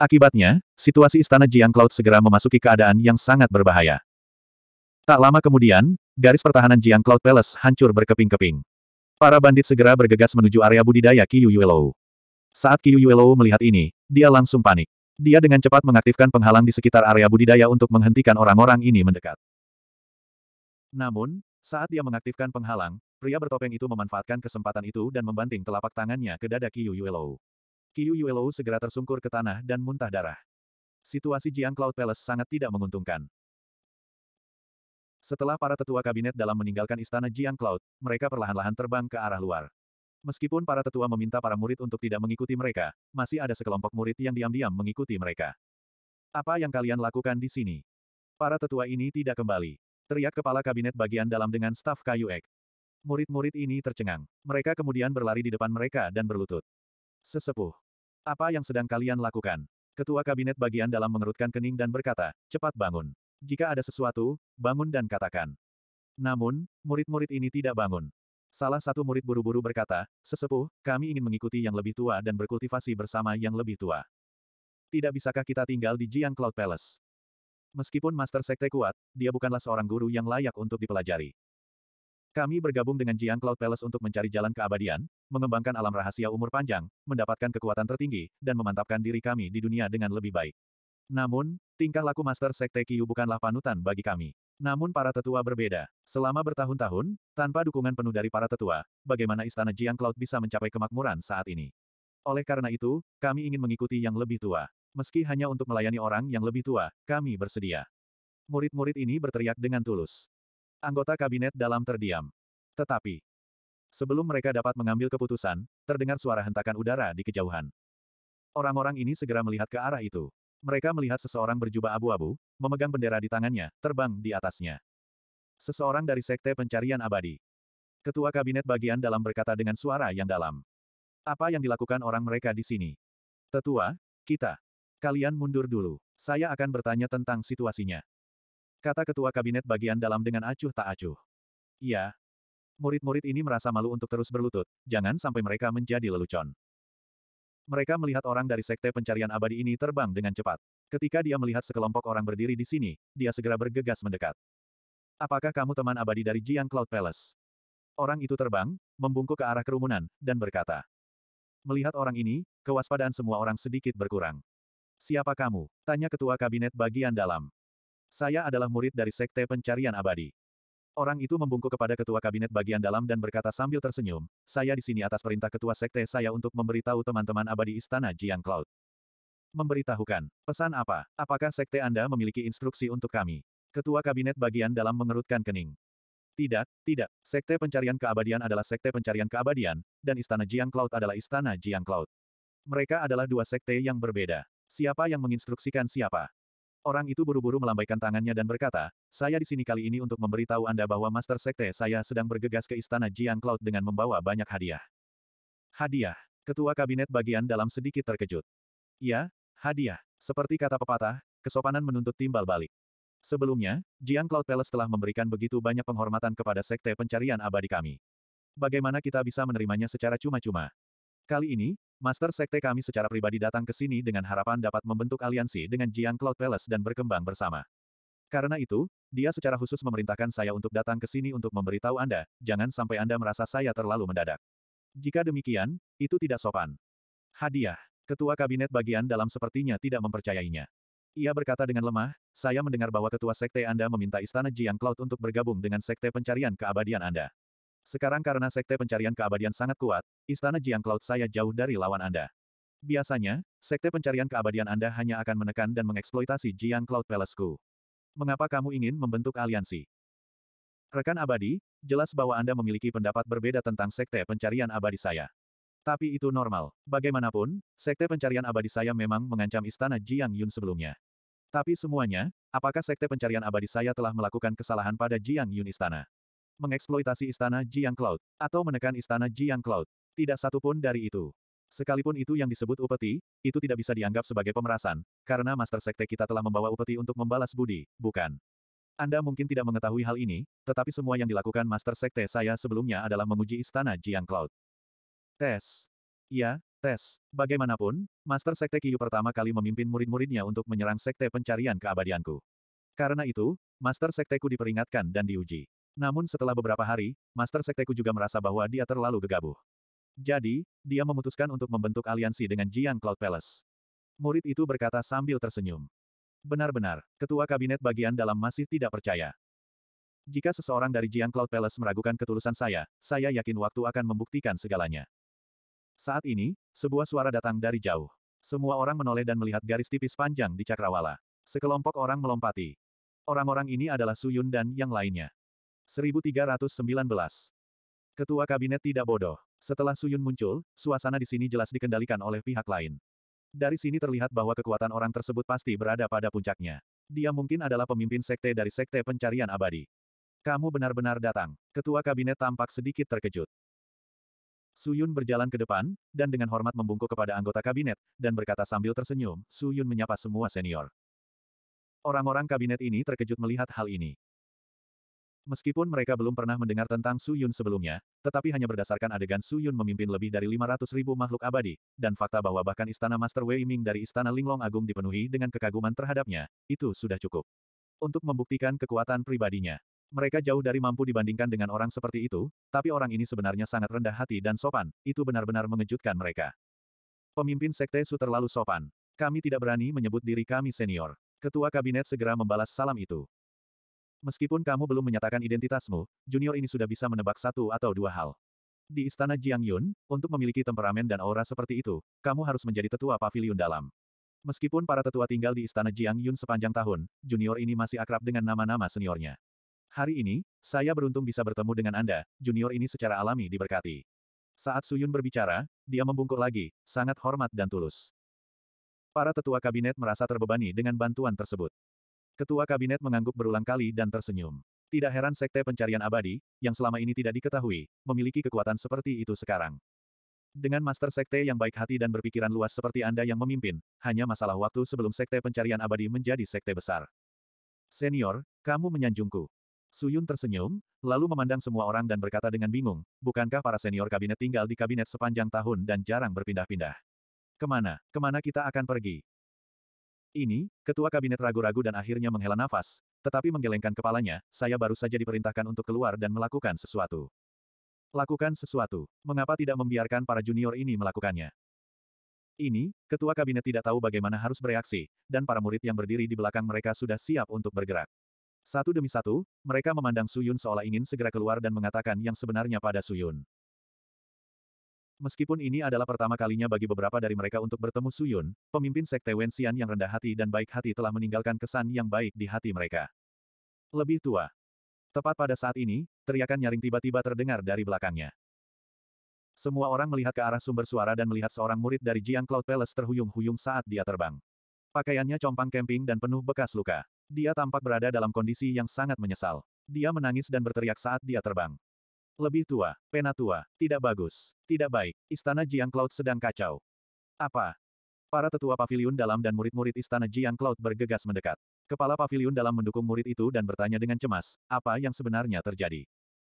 Akibatnya, situasi istana Jiang Cloud segera memasuki keadaan yang sangat berbahaya. Tak lama kemudian, garis pertahanan Jiang Cloud Palace hancur berkeping-keping. Para bandit segera bergegas menuju area budidaya Qiyu Yuelou. Saat Qiyu Yuelou melihat ini, dia langsung panik. Dia dengan cepat mengaktifkan penghalang di sekitar area budidaya untuk menghentikan orang-orang ini mendekat. Namun, saat dia mengaktifkan penghalang, pria bertopeng itu memanfaatkan kesempatan itu dan membanting telapak tangannya ke dada Qiyu Yuelou. Qiyu Yuelou segera tersungkur ke tanah dan muntah darah. Situasi Jiang Cloud Palace sangat tidak menguntungkan. Setelah para tetua kabinet dalam meninggalkan istana Jiang Cloud, mereka perlahan-lahan terbang ke arah luar. Meskipun para tetua meminta para murid untuk tidak mengikuti mereka, masih ada sekelompok murid yang diam-diam mengikuti mereka. Apa yang kalian lakukan di sini? Para tetua ini tidak kembali. Teriak kepala kabinet bagian dalam dengan staf kayu ek. Murid-murid ini tercengang. Mereka kemudian berlari di depan mereka dan berlutut. Sesepuh. Apa yang sedang kalian lakukan? Ketua kabinet bagian dalam mengerutkan kening dan berkata, cepat bangun. Jika ada sesuatu, bangun dan katakan. Namun, murid-murid ini tidak bangun. Salah satu murid buru-buru berkata, Sesepuh, kami ingin mengikuti yang lebih tua dan berkultivasi bersama yang lebih tua. Tidak bisakah kita tinggal di Jiang Cloud Palace? Meskipun Master Sekte kuat, dia bukanlah seorang guru yang layak untuk dipelajari. Kami bergabung dengan Jiang Cloud Palace untuk mencari jalan keabadian, mengembangkan alam rahasia umur panjang, mendapatkan kekuatan tertinggi, dan memantapkan diri kami di dunia dengan lebih baik. Namun, tingkah laku Master Sekte Kyu bukanlah panutan bagi kami. Namun para tetua berbeda. Selama bertahun-tahun, tanpa dukungan penuh dari para tetua, bagaimana istana Jiang Cloud bisa mencapai kemakmuran saat ini? Oleh karena itu, kami ingin mengikuti yang lebih tua. Meski hanya untuk melayani orang yang lebih tua, kami bersedia. Murid-murid ini berteriak dengan tulus. Anggota kabinet dalam terdiam. Tetapi, sebelum mereka dapat mengambil keputusan, terdengar suara hentakan udara di kejauhan. Orang-orang ini segera melihat ke arah itu. Mereka melihat seseorang berjubah abu-abu, memegang bendera di tangannya, terbang di atasnya. Seseorang dari Sekte Pencarian Abadi. Ketua Kabinet Bagian Dalam berkata dengan suara yang dalam. Apa yang dilakukan orang mereka di sini? Tetua, kita. Kalian mundur dulu. Saya akan bertanya tentang situasinya. Kata Ketua Kabinet Bagian Dalam dengan acuh tak acuh. "Ya. Murid-murid ini merasa malu untuk terus berlutut, jangan sampai mereka menjadi lelucon. Mereka melihat orang dari sekte pencarian abadi ini terbang dengan cepat. Ketika dia melihat sekelompok orang berdiri di sini, dia segera bergegas mendekat. Apakah kamu teman abadi dari Jiang Cloud Palace? Orang itu terbang, membungkuk ke arah kerumunan, dan berkata. Melihat orang ini, kewaspadaan semua orang sedikit berkurang. Siapa kamu? Tanya ketua kabinet bagian dalam. Saya adalah murid dari sekte pencarian abadi. Orang itu membungkuk kepada ketua kabinet bagian dalam dan berkata sambil tersenyum, saya di sini atas perintah ketua sekte saya untuk memberitahu teman-teman abadi istana Jiang Cloud. Memberitahukan. Pesan apa? Apakah sekte Anda memiliki instruksi untuk kami? Ketua kabinet bagian dalam mengerutkan kening. Tidak, tidak. Sekte pencarian keabadian adalah sekte pencarian keabadian, dan istana Jiang Cloud adalah istana Jiang Cloud. Mereka adalah dua sekte yang berbeda. Siapa yang menginstruksikan siapa? Orang itu buru-buru melambaikan tangannya dan berkata, saya di sini kali ini untuk memberitahu Anda bahwa Master Sekte saya sedang bergegas ke Istana Jiang Cloud dengan membawa banyak hadiah. Hadiah. Ketua Kabinet bagian dalam sedikit terkejut. Ya, hadiah. Seperti kata pepatah, kesopanan menuntut timbal balik. Sebelumnya, Jiang Cloud Palace telah memberikan begitu banyak penghormatan kepada Sekte Pencarian Abadi kami. Bagaimana kita bisa menerimanya secara cuma-cuma? Kali ini, Master Sekte kami secara pribadi datang ke sini dengan harapan dapat membentuk aliansi dengan Jiang Cloud Palace dan berkembang bersama. Karena itu, dia secara khusus memerintahkan saya untuk datang ke sini untuk memberitahu Anda, jangan sampai Anda merasa saya terlalu mendadak. Jika demikian, itu tidak sopan. Hadiah. Ketua Kabinet bagian dalam sepertinya tidak mempercayainya. Ia berkata dengan lemah, saya mendengar bahwa ketua sekte Anda meminta istana Jiang Cloud untuk bergabung dengan sekte pencarian keabadian Anda. Sekarang karena sekte pencarian keabadian sangat kuat, istana Jiang Cloud saya jauh dari lawan Anda. Biasanya, sekte pencarian keabadian Anda hanya akan menekan dan mengeksploitasi Jiang Cloud Palace-ku. Mengapa kamu ingin membentuk aliansi? Rekan abadi, jelas bahwa Anda memiliki pendapat berbeda tentang sekte pencarian abadi saya. Tapi itu normal. Bagaimanapun, sekte pencarian abadi saya memang mengancam istana Jiang Yun sebelumnya. Tapi semuanya, apakah sekte pencarian abadi saya telah melakukan kesalahan pada Jiang Yun istana? mengeksploitasi istana Jiang Cloud, atau menekan istana Jiang Cloud. Tidak satu pun dari itu. Sekalipun itu yang disebut upeti, itu tidak bisa dianggap sebagai pemerasan, karena Master Sekte kita telah membawa upeti untuk membalas budi, bukan? Anda mungkin tidak mengetahui hal ini, tetapi semua yang dilakukan Master Sekte saya sebelumnya adalah menguji istana Jiang Cloud. Tes. Ya, tes. Bagaimanapun, Master Sekte Kiyu pertama kali memimpin murid-muridnya untuk menyerang Sekte Pencarian Keabadianku. Karena itu, Master Sekteku diperingatkan dan diuji. Namun setelah beberapa hari, Master Sekteku juga merasa bahwa dia terlalu gegabah. Jadi, dia memutuskan untuk membentuk aliansi dengan Jiang Cloud Palace. Murid itu berkata sambil tersenyum. Benar-benar, ketua kabinet bagian dalam masih tidak percaya. Jika seseorang dari Jiang Cloud Palace meragukan ketulusan saya, saya yakin waktu akan membuktikan segalanya. Saat ini, sebuah suara datang dari jauh. Semua orang menoleh dan melihat garis tipis panjang di cakrawala. Sekelompok orang melompati. Orang-orang ini adalah Su Yun dan yang lainnya. 1319. Ketua Kabinet tidak bodoh. Setelah Suyun muncul, suasana di sini jelas dikendalikan oleh pihak lain. Dari sini terlihat bahwa kekuatan orang tersebut pasti berada pada puncaknya. Dia mungkin adalah pemimpin sekte dari sekte pencarian abadi. Kamu benar-benar datang. Ketua Kabinet tampak sedikit terkejut. Suyun berjalan ke depan, dan dengan hormat membungkuk kepada anggota kabinet, dan berkata sambil tersenyum, Suyun menyapa semua senior. Orang-orang kabinet ini terkejut melihat hal ini. Meskipun mereka belum pernah mendengar tentang Su Yun sebelumnya, tetapi hanya berdasarkan adegan Su Yun memimpin lebih dari 500 ribu makhluk abadi, dan fakta bahwa bahkan istana Master Wei Ming dari istana Linglong Agung dipenuhi dengan kekaguman terhadapnya, itu sudah cukup. Untuk membuktikan kekuatan pribadinya. Mereka jauh dari mampu dibandingkan dengan orang seperti itu, tapi orang ini sebenarnya sangat rendah hati dan sopan, itu benar-benar mengejutkan mereka. Pemimpin Sekte Su terlalu sopan. Kami tidak berani menyebut diri kami senior. Ketua Kabinet segera membalas salam itu. Meskipun kamu belum menyatakan identitasmu, junior ini sudah bisa menebak satu atau dua hal. Di istana Jiang Yun, untuk memiliki temperamen dan aura seperti itu, kamu harus menjadi tetua pavilion dalam. Meskipun para tetua tinggal di istana Jiang Yun sepanjang tahun, junior ini masih akrab dengan nama-nama seniornya. Hari ini, saya beruntung bisa bertemu dengan Anda, junior ini secara alami diberkati. Saat Suyun berbicara, dia membungkuk lagi, sangat hormat dan tulus. Para tetua kabinet merasa terbebani dengan bantuan tersebut. Ketua Kabinet mengangguk berulang kali dan tersenyum. Tidak heran Sekte Pencarian Abadi, yang selama ini tidak diketahui, memiliki kekuatan seperti itu sekarang. Dengan Master Sekte yang baik hati dan berpikiran luas seperti Anda yang memimpin, hanya masalah waktu sebelum Sekte Pencarian Abadi menjadi Sekte besar. Senior, kamu menyanjungku. Suyun tersenyum, lalu memandang semua orang dan berkata dengan bingung, bukankah para senior kabinet tinggal di kabinet sepanjang tahun dan jarang berpindah-pindah? Kemana, kemana kita akan pergi? Ini, ketua kabinet ragu-ragu dan akhirnya menghela nafas, tetapi menggelengkan kepalanya, saya baru saja diperintahkan untuk keluar dan melakukan sesuatu. Lakukan sesuatu. Mengapa tidak membiarkan para junior ini melakukannya? Ini, ketua kabinet tidak tahu bagaimana harus bereaksi, dan para murid yang berdiri di belakang mereka sudah siap untuk bergerak. Satu demi satu, mereka memandang Suyun seolah ingin segera keluar dan mengatakan yang sebenarnya pada Suyun. Meskipun ini adalah pertama kalinya bagi beberapa dari mereka untuk bertemu Suyun, pemimpin sekte Xian yang rendah hati dan baik hati telah meninggalkan kesan yang baik di hati mereka. Lebih tua. Tepat pada saat ini, teriakan nyaring tiba-tiba terdengar dari belakangnya. Semua orang melihat ke arah sumber suara dan melihat seorang murid dari Jiang Cloud Palace terhuyung-huyung saat dia terbang. Pakaiannya compang camping dan penuh bekas luka. Dia tampak berada dalam kondisi yang sangat menyesal. Dia menangis dan berteriak saat dia terbang. Lebih tua, tua, tidak bagus, tidak baik, istana Jiang Cloud sedang kacau. Apa? Para tetua pavilion dalam dan murid-murid istana Jiang Cloud bergegas mendekat. Kepala pavilion dalam mendukung murid itu dan bertanya dengan cemas, apa yang sebenarnya terjadi?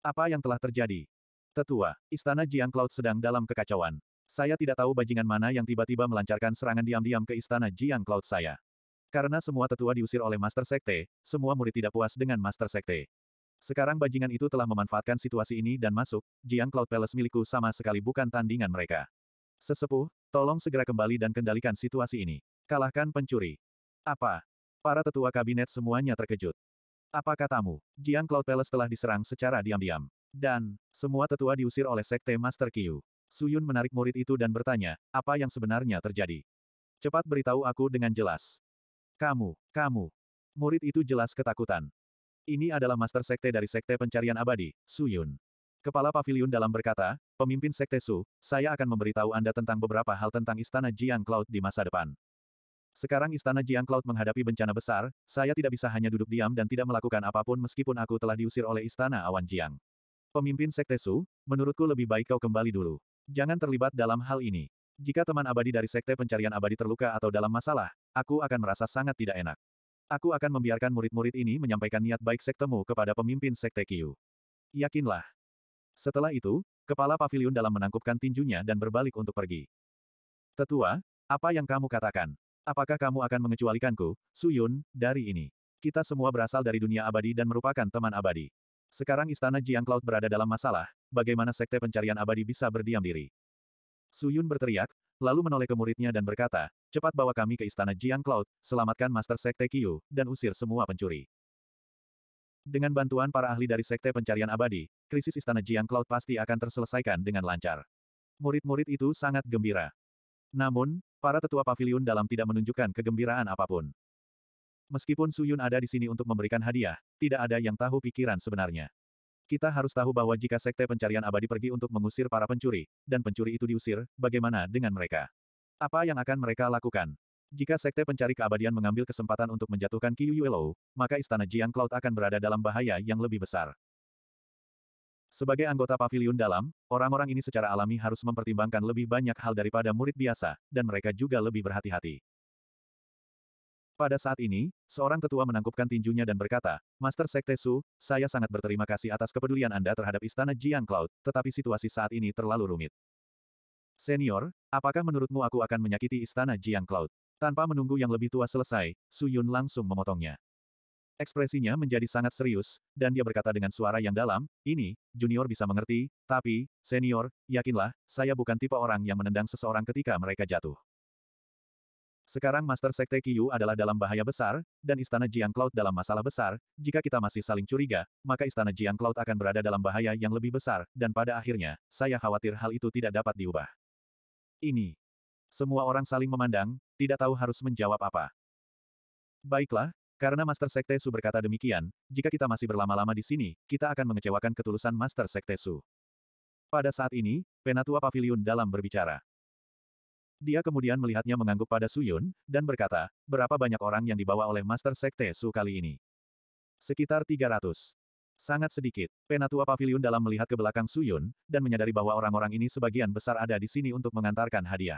Apa yang telah terjadi? Tetua, istana Jiang Cloud sedang dalam kekacauan. Saya tidak tahu bajingan mana yang tiba-tiba melancarkan serangan diam-diam ke istana Jiang Cloud saya. Karena semua tetua diusir oleh Master Sekte, semua murid tidak puas dengan Master Sekte. Sekarang bajingan itu telah memanfaatkan situasi ini dan masuk, Jiang Cloud Palace milikku sama sekali bukan tandingan mereka. Sesepuh, tolong segera kembali dan kendalikan situasi ini. Kalahkan pencuri. Apa? Para tetua kabinet semuanya terkejut. Apa katamu? Jiang Cloud Palace telah diserang secara diam-diam. Dan, semua tetua diusir oleh Sekte Master Qiu. Suyun menarik murid itu dan bertanya, apa yang sebenarnya terjadi? Cepat beritahu aku dengan jelas. Kamu, kamu. Murid itu jelas ketakutan. Ini adalah Master Sekte dari Sekte Pencarian Abadi, Su Yun. Kepala pavilion dalam berkata, pemimpin Sekte Su, saya akan memberitahu Anda tentang beberapa hal tentang Istana Jiang Cloud di masa depan. Sekarang Istana Jiang Cloud menghadapi bencana besar, saya tidak bisa hanya duduk diam dan tidak melakukan apapun meskipun aku telah diusir oleh Istana Awan Jiang. Pemimpin Sekte Su, menurutku lebih baik kau kembali dulu. Jangan terlibat dalam hal ini. Jika teman abadi dari Sekte Pencarian Abadi terluka atau dalam masalah, aku akan merasa sangat tidak enak. Aku akan membiarkan murid-murid ini menyampaikan niat baik sektemu kepada pemimpin sekte Kyu. Yakinlah. Setelah itu, kepala pavilion dalam menangkupkan tinjunya dan berbalik untuk pergi. Tetua, apa yang kamu katakan? Apakah kamu akan mengecualikanku, Suyun, dari ini? Kita semua berasal dari dunia abadi dan merupakan teman abadi. Sekarang istana Jiang Cloud berada dalam masalah, bagaimana sekte pencarian abadi bisa berdiam diri? Suyun berteriak, lalu menoleh ke muridnya dan berkata, cepat bawa kami ke istana Jiang Cloud, selamatkan Master Sekte Qiu, dan usir semua pencuri. Dengan bantuan para ahli dari Sekte Pencarian Abadi, krisis istana Jiang Cloud pasti akan terselesaikan dengan lancar. Murid-murid itu sangat gembira. Namun, para tetua pavilion dalam tidak menunjukkan kegembiraan apapun. Meskipun Suyun ada di sini untuk memberikan hadiah, tidak ada yang tahu pikiran sebenarnya. Kita harus tahu bahwa jika Sekte Pencarian Abadi pergi untuk mengusir para pencuri, dan pencuri itu diusir, bagaimana dengan mereka? Apa yang akan mereka lakukan? Jika Sekte Pencari Keabadian mengambil kesempatan untuk menjatuhkan Qiu Yuelo, maka Istana Jiang Cloud akan berada dalam bahaya yang lebih besar. Sebagai anggota paviliun dalam, orang-orang ini secara alami harus mempertimbangkan lebih banyak hal daripada murid biasa, dan mereka juga lebih berhati-hati. Pada saat ini, seorang tetua menangkupkan tinjunya dan berkata, Master Sekte Su, saya sangat berterima kasih atas kepedulian Anda terhadap istana Jiang Cloud, tetapi situasi saat ini terlalu rumit. Senior, apakah menurutmu aku akan menyakiti istana Jiang Cloud? Tanpa menunggu yang lebih tua selesai, Su Yun langsung memotongnya. Ekspresinya menjadi sangat serius, dan dia berkata dengan suara yang dalam, ini, junior bisa mengerti, tapi, senior, yakinlah, saya bukan tipe orang yang menendang seseorang ketika mereka jatuh. Sekarang Master Sekte Qiyu adalah dalam bahaya besar, dan Istana Jiang Cloud dalam masalah besar, jika kita masih saling curiga, maka Istana Jiang Cloud akan berada dalam bahaya yang lebih besar, dan pada akhirnya, saya khawatir hal itu tidak dapat diubah. Ini. Semua orang saling memandang, tidak tahu harus menjawab apa. Baiklah, karena Master Sekte Su berkata demikian, jika kita masih berlama-lama di sini, kita akan mengecewakan ketulusan Master Sekte Su. Pada saat ini, Penatua Pavilion dalam berbicara. Dia kemudian melihatnya mengangguk pada Suyun, dan berkata, berapa banyak orang yang dibawa oleh Master Sekte Su kali ini? Sekitar 300. Sangat sedikit. Penatua Pavilion dalam melihat ke belakang Suyun, dan menyadari bahwa orang-orang ini sebagian besar ada di sini untuk mengantarkan hadiah.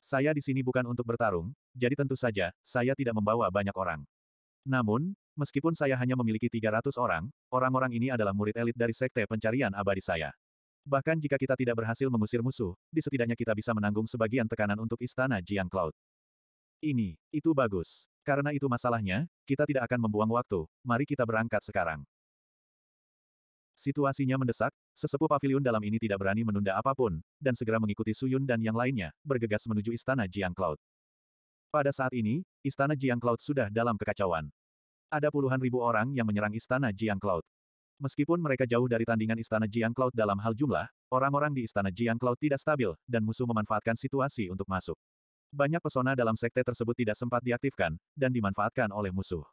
Saya di sini bukan untuk bertarung, jadi tentu saja, saya tidak membawa banyak orang. Namun, meskipun saya hanya memiliki 300 orang, orang-orang ini adalah murid elit dari Sekte Pencarian Abadi saya. Bahkan jika kita tidak berhasil mengusir musuh, di setidaknya kita bisa menanggung sebagian tekanan untuk istana Jiang Cloud. Ini, itu bagus. Karena itu masalahnya, kita tidak akan membuang waktu, mari kita berangkat sekarang. Situasinya mendesak, sesepuh pavilion dalam ini tidak berani menunda apapun, dan segera mengikuti Suyun dan yang lainnya, bergegas menuju istana Jiang Cloud. Pada saat ini, istana Jiang Cloud sudah dalam kekacauan. Ada puluhan ribu orang yang menyerang istana Jiang Cloud. Meskipun mereka jauh dari tandingan istana Jiang Cloud dalam hal jumlah, orang-orang di istana Jiang Cloud tidak stabil, dan musuh memanfaatkan situasi untuk masuk. Banyak pesona dalam sekte tersebut tidak sempat diaktifkan, dan dimanfaatkan oleh musuh.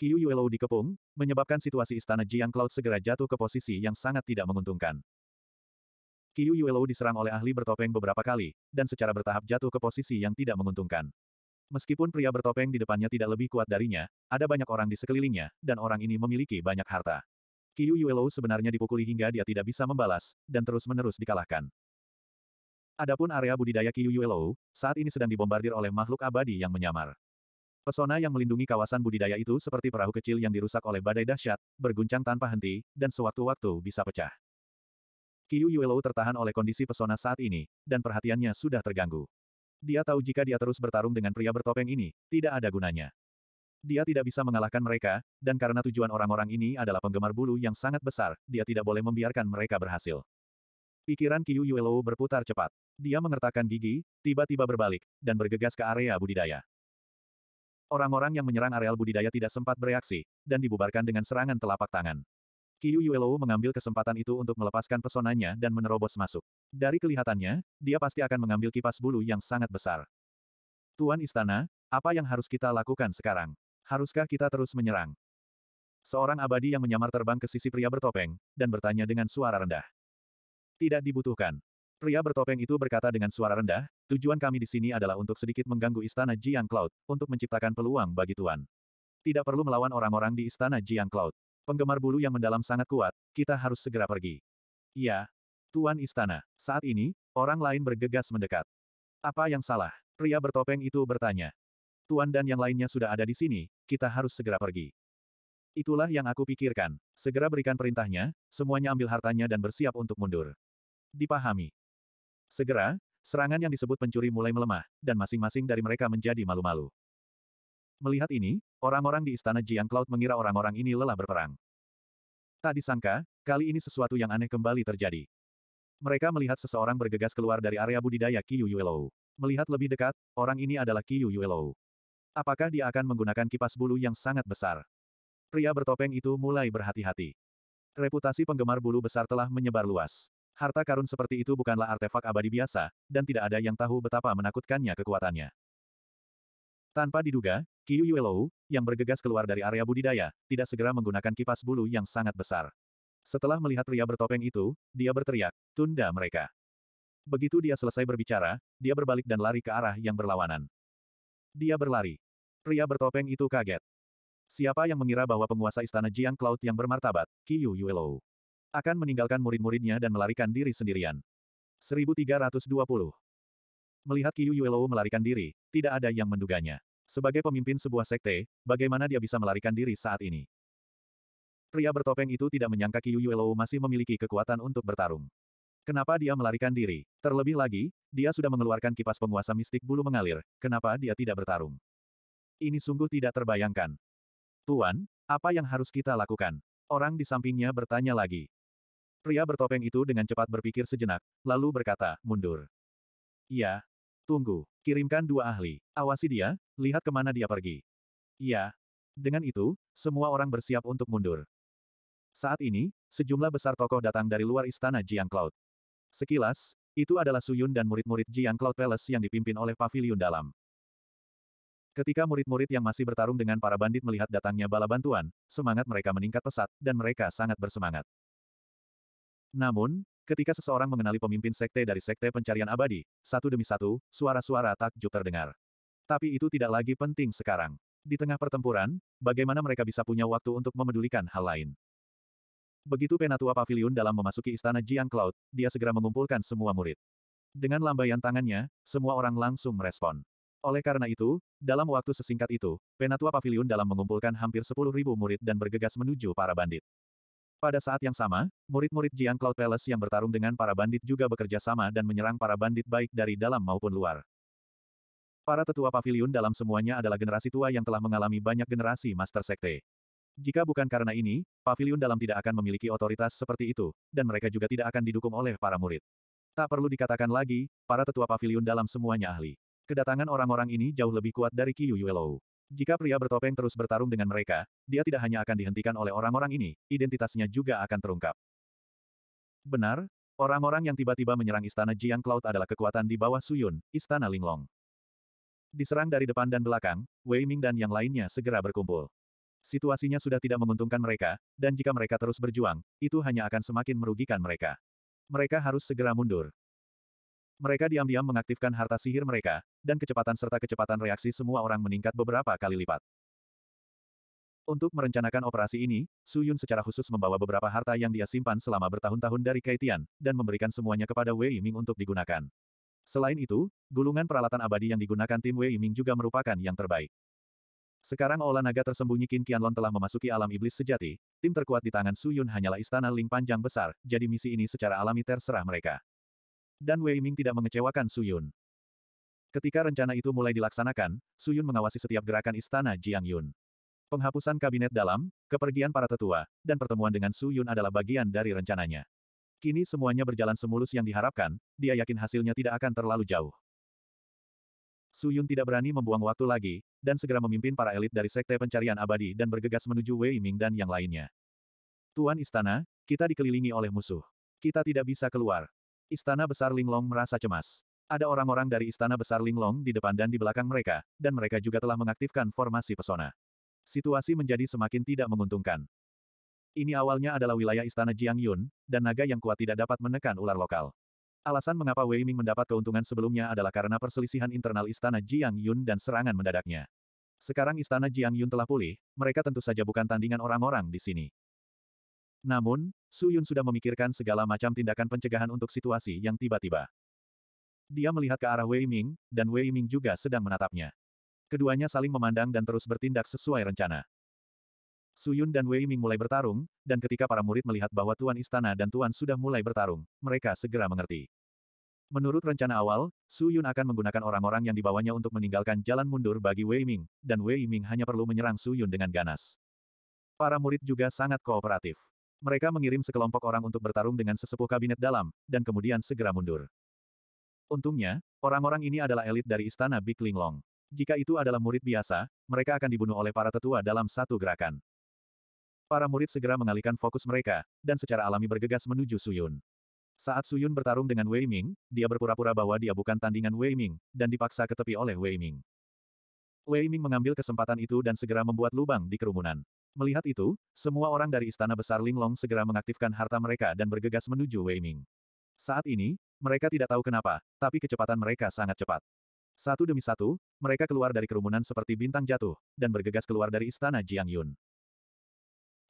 Qiu Yuelou dikepung, menyebabkan situasi istana Jiang Cloud segera jatuh ke posisi yang sangat tidak menguntungkan. Qiu Yuelou diserang oleh ahli bertopeng beberapa kali, dan secara bertahap jatuh ke posisi yang tidak menguntungkan. Meskipun pria bertopeng di depannya tidak lebih kuat darinya, ada banyak orang di sekelilingnya, dan orang ini memiliki banyak harta. Kiyu Yuelo sebenarnya dipukuli hingga dia tidak bisa membalas, dan terus-menerus dikalahkan. Adapun area budidaya Kiyu Yuelo, saat ini sedang dibombardir oleh makhluk abadi yang menyamar. Pesona yang melindungi kawasan budidaya itu seperti perahu kecil yang dirusak oleh badai dahsyat, berguncang tanpa henti, dan sewaktu-waktu bisa pecah. Kiyu Yuelo tertahan oleh kondisi pesona saat ini, dan perhatiannya sudah terganggu. Dia tahu jika dia terus bertarung dengan pria bertopeng ini, tidak ada gunanya. Dia tidak bisa mengalahkan mereka, dan karena tujuan orang-orang ini adalah penggemar bulu yang sangat besar, dia tidak boleh membiarkan mereka berhasil. Pikiran Qiu Yuelo berputar cepat. Dia mengertakkan gigi, tiba-tiba berbalik, dan bergegas ke area budidaya. Orang-orang yang menyerang areal budidaya tidak sempat bereaksi, dan dibubarkan dengan serangan telapak tangan. Qiu Yuelo mengambil kesempatan itu untuk melepaskan pesonanya dan menerobos masuk. Dari kelihatannya, dia pasti akan mengambil kipas bulu yang sangat besar. Tuan Istana, apa yang harus kita lakukan sekarang? Haruskah kita terus menyerang? Seorang abadi yang menyamar terbang ke sisi pria bertopeng, dan bertanya dengan suara rendah. Tidak dibutuhkan. Pria bertopeng itu berkata dengan suara rendah, tujuan kami di sini adalah untuk sedikit mengganggu istana Jiang Cloud, untuk menciptakan peluang bagi Tuan. Tidak perlu melawan orang-orang di istana Jiang Cloud. Penggemar bulu yang mendalam sangat kuat, kita harus segera pergi. Ya, Tuan Istana, saat ini, orang lain bergegas mendekat. Apa yang salah? Pria bertopeng itu bertanya. Tuan dan yang lainnya sudah ada di sini, kita harus segera pergi. Itulah yang aku pikirkan. Segera berikan perintahnya, semuanya ambil hartanya dan bersiap untuk mundur. Dipahami. Segera, serangan yang disebut pencuri mulai melemah, dan masing-masing dari mereka menjadi malu-malu. Melihat ini, orang-orang di istana Jiang Cloud mengira orang-orang ini lelah berperang. Tak disangka, kali ini sesuatu yang aneh kembali terjadi. Mereka melihat seseorang bergegas keluar dari area budidaya Qiyu Yuelou. Melihat lebih dekat, orang ini adalah Qiyu Yuelou. Apakah dia akan menggunakan kipas bulu yang sangat besar? Pria bertopeng itu mulai berhati-hati. Reputasi penggemar bulu besar telah menyebar luas. Harta karun seperti itu bukanlah artefak abadi biasa, dan tidak ada yang tahu betapa menakutkannya kekuatannya. Tanpa diduga, Qiu Yuelou, yang bergegas keluar dari area budidaya, tidak segera menggunakan kipas bulu yang sangat besar. Setelah melihat pria bertopeng itu, dia berteriak, tunda mereka. Begitu dia selesai berbicara, dia berbalik dan lari ke arah yang berlawanan. Dia berlari. Pria bertopeng itu kaget. Siapa yang mengira bahwa penguasa istana Jiang Cloud yang bermartabat, Qiyu Yuelou, akan meninggalkan murid-muridnya dan melarikan diri sendirian. 1320. Melihat Qiyu Yuelou melarikan diri, tidak ada yang menduganya. Sebagai pemimpin sebuah sekte, bagaimana dia bisa melarikan diri saat ini? Pria bertopeng itu tidak menyangka Qiyu Yuelou masih memiliki kekuatan untuk bertarung. Kenapa dia melarikan diri? Terlebih lagi, dia sudah mengeluarkan kipas penguasa mistik bulu mengalir, kenapa dia tidak bertarung? Ini sungguh tidak terbayangkan. Tuan, apa yang harus kita lakukan? Orang di sampingnya bertanya lagi. Pria bertopeng itu dengan cepat berpikir sejenak, lalu berkata, mundur. Ya, Tunggu, kirimkan dua ahli. Awasi dia, lihat kemana dia pergi. Ya. Dengan itu, semua orang bersiap untuk mundur. Saat ini, sejumlah besar tokoh datang dari luar istana Jiang Cloud. Sekilas, itu adalah Suyun dan murid-murid Jiang Cloud Palace yang dipimpin oleh pavilion Dalam. Ketika murid-murid yang masih bertarung dengan para bandit melihat datangnya bala bantuan, semangat mereka meningkat pesat, dan mereka sangat bersemangat. Namun, ketika seseorang mengenali pemimpin sekte dari sekte pencarian abadi, satu demi satu, suara-suara takjub terdengar. Tapi itu tidak lagi penting sekarang. Di tengah pertempuran, bagaimana mereka bisa punya waktu untuk memedulikan hal lain? Begitu Penatua pavilion dalam memasuki istana Jiang Cloud, dia segera mengumpulkan semua murid. Dengan lambaian tangannya, semua orang langsung merespon. Oleh karena itu, dalam waktu sesingkat itu, Penatua pavilion dalam mengumpulkan hampir 10.000 murid dan bergegas menuju para bandit. Pada saat yang sama, murid-murid Jiang Cloud Palace yang bertarung dengan para bandit juga bekerja sama dan menyerang para bandit baik dari dalam maupun luar. Para tetua pavilion dalam semuanya adalah generasi tua yang telah mengalami banyak generasi Master Sekte. Jika bukan karena ini, pavilion dalam tidak akan memiliki otoritas seperti itu, dan mereka juga tidak akan didukung oleh para murid. Tak perlu dikatakan lagi, para tetua pavilion dalam semuanya ahli. Kedatangan orang-orang ini jauh lebih kuat dari Qiyu Yuelou. Jika pria bertopeng terus bertarung dengan mereka, dia tidak hanya akan dihentikan oleh orang-orang ini, identitasnya juga akan terungkap. Benar, orang-orang yang tiba-tiba menyerang istana Jiang Cloud adalah kekuatan di bawah Suyun, istana Linglong. Diserang dari depan dan belakang, Wei Ming dan yang lainnya segera berkumpul. Situasinya sudah tidak menguntungkan mereka, dan jika mereka terus berjuang, itu hanya akan semakin merugikan mereka. Mereka harus segera mundur. Mereka diam-diam mengaktifkan harta sihir mereka, dan kecepatan serta kecepatan reaksi semua orang meningkat beberapa kali lipat. Untuk merencanakan operasi ini, Su Yun secara khusus membawa beberapa harta yang dia simpan selama bertahun-tahun dari Kaitian, dan memberikan semuanya kepada Wei Ming untuk digunakan. Selain itu, gulungan peralatan abadi yang digunakan tim Wei Ming juga merupakan yang terbaik. Sekarang olah naga tersembunyi Qin Qianlong telah memasuki alam iblis sejati, tim terkuat di tangan Su Yun hanyalah istana Ling panjang besar, jadi misi ini secara alami terserah mereka dan Wei Ming tidak mengecewakan Su Yun. Ketika rencana itu mulai dilaksanakan, Su Yun mengawasi setiap gerakan istana Jiang Yun. Penghapusan kabinet dalam, kepergian para tetua, dan pertemuan dengan Su Yun adalah bagian dari rencananya. Kini semuanya berjalan semulus yang diharapkan, dia yakin hasilnya tidak akan terlalu jauh. Su Yun tidak berani membuang waktu lagi, dan segera memimpin para elit dari Sekte Pencarian Abadi dan bergegas menuju Wei Ming dan yang lainnya. Tuan Istana, kita dikelilingi oleh musuh. Kita tidak bisa keluar. Istana Besar Linglong merasa cemas. Ada orang-orang dari Istana Besar Linglong di depan dan di belakang mereka, dan mereka juga telah mengaktifkan formasi pesona. Situasi menjadi semakin tidak menguntungkan. Ini awalnya adalah wilayah Istana Jiang Yun, dan naga yang kuat tidak dapat menekan ular lokal. Alasan mengapa Wei Ming mendapat keuntungan sebelumnya adalah karena perselisihan internal Istana Jiang Yun dan serangan mendadaknya. Sekarang Istana Jiang Yun telah pulih, mereka tentu saja bukan tandingan orang-orang di sini. Namun, Su Yun sudah memikirkan segala macam tindakan pencegahan untuk situasi yang tiba-tiba. Dia melihat ke arah Wei Ming, dan Wei Ming juga sedang menatapnya. Keduanya saling memandang dan terus bertindak sesuai rencana. Su Yun dan Wei Ming mulai bertarung, dan ketika para murid melihat bahwa Tuan Istana dan Tuan sudah mulai bertarung, mereka segera mengerti. Menurut rencana awal, Su Yun akan menggunakan orang-orang yang dibawanya untuk meninggalkan jalan mundur bagi Wei Ming, dan Wei Ming hanya perlu menyerang Su Yun dengan ganas. Para murid juga sangat kooperatif. Mereka mengirim sekelompok orang untuk bertarung dengan sesepuh kabinet dalam, dan kemudian segera mundur. Untungnya, orang-orang ini adalah elit dari istana Big Linglong. Jika itu adalah murid biasa, mereka akan dibunuh oleh para tetua dalam satu gerakan. Para murid segera mengalihkan fokus mereka, dan secara alami bergegas menuju Suyun. Saat Suyun bertarung dengan Wei Ming, dia berpura-pura bahwa dia bukan tandingan Wei Ming, dan dipaksa ke tepi oleh Wei Ming. Wei Ming mengambil kesempatan itu dan segera membuat lubang di kerumunan. Melihat itu, semua orang dari istana besar Linglong segera mengaktifkan harta mereka dan bergegas menuju Wei Ming. Saat ini, mereka tidak tahu kenapa, tapi kecepatan mereka sangat cepat. Satu demi satu, mereka keluar dari kerumunan seperti bintang jatuh, dan bergegas keluar dari istana Jiang Yun.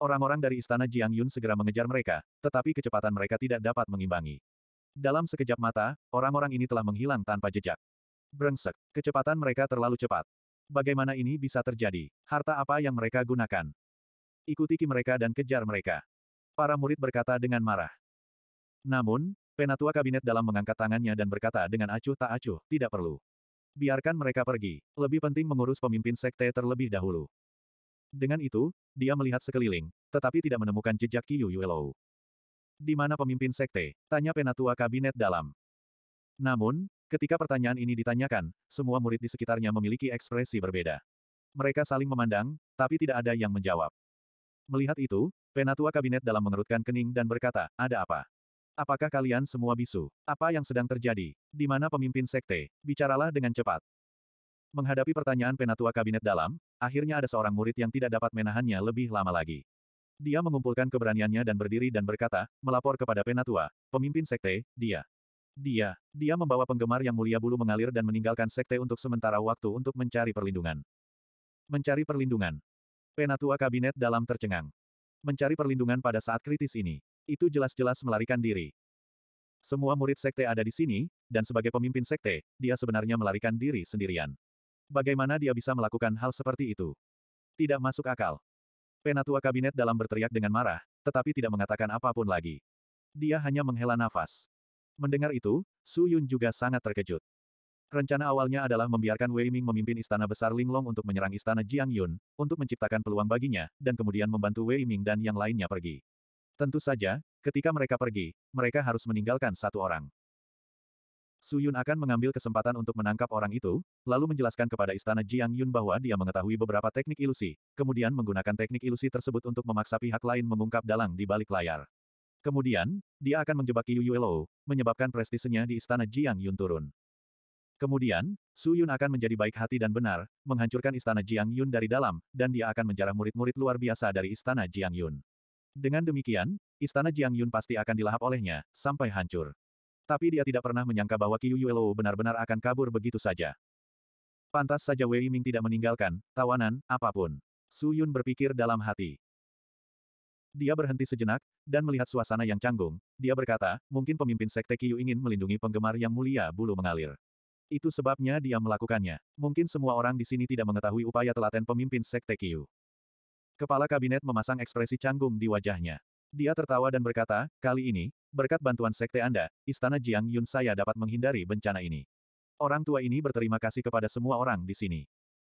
Orang-orang dari istana Jiang Yun segera mengejar mereka, tetapi kecepatan mereka tidak dapat mengimbangi. Dalam sekejap mata, orang-orang ini telah menghilang tanpa jejak. Brengsek, kecepatan mereka terlalu cepat. Bagaimana ini bisa terjadi? Harta apa yang mereka gunakan? Ikuti mereka dan kejar mereka. Para murid berkata dengan marah. Namun, penatua kabinet dalam mengangkat tangannya dan berkata dengan acuh tak acuh, tidak perlu. Biarkan mereka pergi, lebih penting mengurus pemimpin sekte terlebih dahulu. Dengan itu, dia melihat sekeliling, tetapi tidak menemukan jejak Qiu Yuelou. Di mana pemimpin sekte? Tanya penatua kabinet dalam. Namun, ketika pertanyaan ini ditanyakan, semua murid di sekitarnya memiliki ekspresi berbeda. Mereka saling memandang, tapi tidak ada yang menjawab. Melihat itu, penatua kabinet dalam mengerutkan kening dan berkata, ada apa? Apakah kalian semua bisu? Apa yang sedang terjadi? Di mana pemimpin sekte? Bicaralah dengan cepat. Menghadapi pertanyaan penatua kabinet dalam, akhirnya ada seorang murid yang tidak dapat menahannya lebih lama lagi. Dia mengumpulkan keberaniannya dan berdiri dan berkata, melapor kepada penatua, pemimpin sekte, dia. Dia, dia membawa penggemar yang mulia bulu mengalir dan meninggalkan sekte untuk sementara waktu untuk mencari perlindungan. Mencari perlindungan, Penatua kabinet dalam tercengang. Mencari perlindungan pada saat kritis ini. Itu jelas-jelas melarikan diri. Semua murid sekte ada di sini, dan sebagai pemimpin sekte, dia sebenarnya melarikan diri sendirian. Bagaimana dia bisa melakukan hal seperti itu? Tidak masuk akal. Penatua kabinet dalam berteriak dengan marah, tetapi tidak mengatakan apapun lagi. Dia hanya menghela nafas. Mendengar itu, Su Yun juga sangat terkejut. Rencana awalnya adalah membiarkan Wei Ming memimpin istana besar Linglong untuk menyerang istana Jiang Yun, untuk menciptakan peluang baginya, dan kemudian membantu Wei Ming dan yang lainnya pergi. Tentu saja, ketika mereka pergi, mereka harus meninggalkan satu orang. Su Yun akan mengambil kesempatan untuk menangkap orang itu, lalu menjelaskan kepada istana Jiang Yun bahwa dia mengetahui beberapa teknik ilusi, kemudian menggunakan teknik ilusi tersebut untuk memaksa pihak lain mengungkap dalang di balik layar. Kemudian, dia akan menjebak Yu Yuelo, menyebabkan prestisenya di istana Jiang Yun turun. Kemudian, Su Yun akan menjadi baik hati dan benar, menghancurkan istana Jiang Yun dari dalam, dan dia akan menjarah murid-murid luar biasa dari istana Jiang Yun. Dengan demikian, istana Jiang Yun pasti akan dilahap olehnya, sampai hancur. Tapi dia tidak pernah menyangka bahwa Qiu Yuelo benar-benar akan kabur begitu saja. Pantas saja Wei Ming tidak meninggalkan, tawanan, apapun. Su Yun berpikir dalam hati. Dia berhenti sejenak, dan melihat suasana yang canggung, dia berkata, mungkin pemimpin Sekte Qiu ingin melindungi penggemar yang mulia bulu mengalir. Itu sebabnya dia melakukannya. Mungkin semua orang di sini tidak mengetahui upaya telaten pemimpin Sekte Kyu. Kepala kabinet memasang ekspresi canggung di wajahnya. Dia tertawa dan berkata, kali ini, berkat bantuan Sekte Anda, Istana Jiang Yun saya dapat menghindari bencana ini. Orang tua ini berterima kasih kepada semua orang di sini.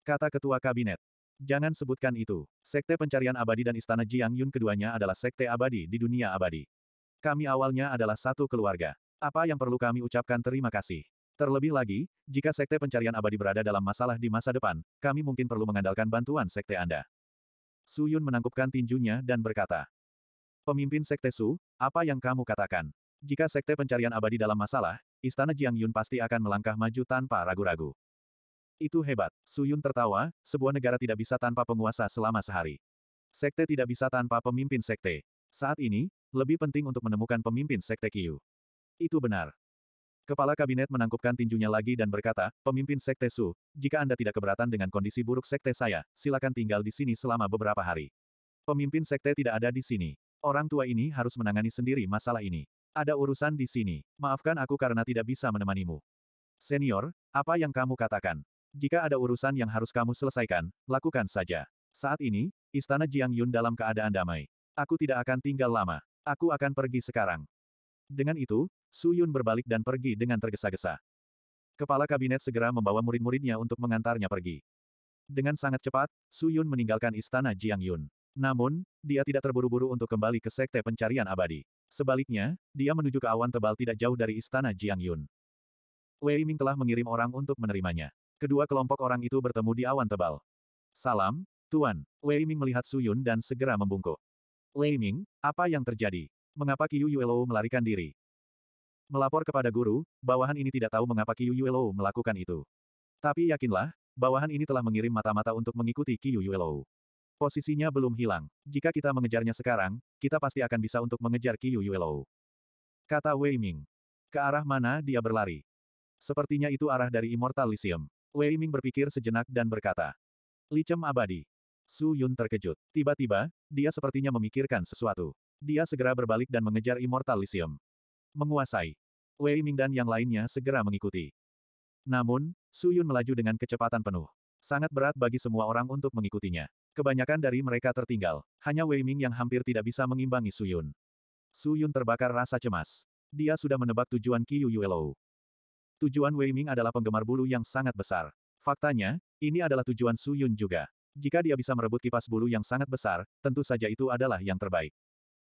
Kata ketua kabinet. Jangan sebutkan itu. Sekte pencarian abadi dan Istana Jiang Yun keduanya adalah sekte abadi di dunia abadi. Kami awalnya adalah satu keluarga. Apa yang perlu kami ucapkan terima kasih? Terlebih lagi, jika Sekte Pencarian Abadi berada dalam masalah di masa depan, kami mungkin perlu mengandalkan bantuan Sekte Anda. Su Yun menangkupkan tinjunya dan berkata, Pemimpin Sekte Su, apa yang kamu katakan? Jika Sekte Pencarian Abadi dalam masalah, Istana Jiang Yun pasti akan melangkah maju tanpa ragu-ragu. Itu hebat. Su Yun tertawa, sebuah negara tidak bisa tanpa penguasa selama sehari. Sekte tidak bisa tanpa pemimpin sekte. Saat ini, lebih penting untuk menemukan pemimpin sekte Qiu. Itu benar. Kepala kabinet menangkupkan tinjunya lagi dan berkata, Pemimpin Sekte Su, jika Anda tidak keberatan dengan kondisi buruk Sekte saya, silakan tinggal di sini selama beberapa hari. Pemimpin Sekte tidak ada di sini. Orang tua ini harus menangani sendiri masalah ini. Ada urusan di sini. Maafkan aku karena tidak bisa menemanimu. Senior, apa yang kamu katakan? Jika ada urusan yang harus kamu selesaikan, lakukan saja. Saat ini, istana Jiang Yun dalam keadaan damai. Aku tidak akan tinggal lama. Aku akan pergi sekarang. Dengan itu, Su Yun berbalik dan pergi dengan tergesa-gesa. Kepala kabinet segera membawa murid-muridnya untuk mengantarnya pergi. Dengan sangat cepat, Su Yun meninggalkan istana Jiang Yun. Namun, dia tidak terburu-buru untuk kembali ke sekte pencarian abadi. Sebaliknya, dia menuju ke awan tebal tidak jauh dari istana Jiang Yun. Wei Ming telah mengirim orang untuk menerimanya. Kedua kelompok orang itu bertemu di awan tebal. Salam, Tuan. Wei Ming melihat Su Yun dan segera membungkuk. Wei Ming, apa yang terjadi? Mengapa Qiu Yuelou melarikan diri? Melapor kepada guru, bawahan ini tidak tahu mengapa Qiu Lou melakukan itu. Tapi yakinlah, bawahan ini telah mengirim mata-mata untuk mengikuti Qiu Lou. Posisinya belum hilang. Jika kita mengejarnya sekarang, kita pasti akan bisa untuk mengejar Qiu Lou. Kata Wei Ming. Ke arah mana dia berlari? Sepertinya itu arah dari Immortal Lyceum. Wei Ming berpikir sejenak dan berkata. Licem abadi. Su Yun terkejut. Tiba-tiba, dia sepertinya memikirkan sesuatu. Dia segera berbalik dan mengejar Immortal Lyceum. Menguasai. Wei Ming dan yang lainnya segera mengikuti. Namun, Su Yun melaju dengan kecepatan penuh. Sangat berat bagi semua orang untuk mengikutinya. Kebanyakan dari mereka tertinggal. Hanya Wei Ming yang hampir tidak bisa mengimbangi Su Yun. Su Yun terbakar rasa cemas. Dia sudah menebak tujuan Qiu Yuelou. Tujuan Wei Ming adalah penggemar bulu yang sangat besar. Faktanya, ini adalah tujuan Su Yun juga. Jika dia bisa merebut kipas bulu yang sangat besar, tentu saja itu adalah yang terbaik.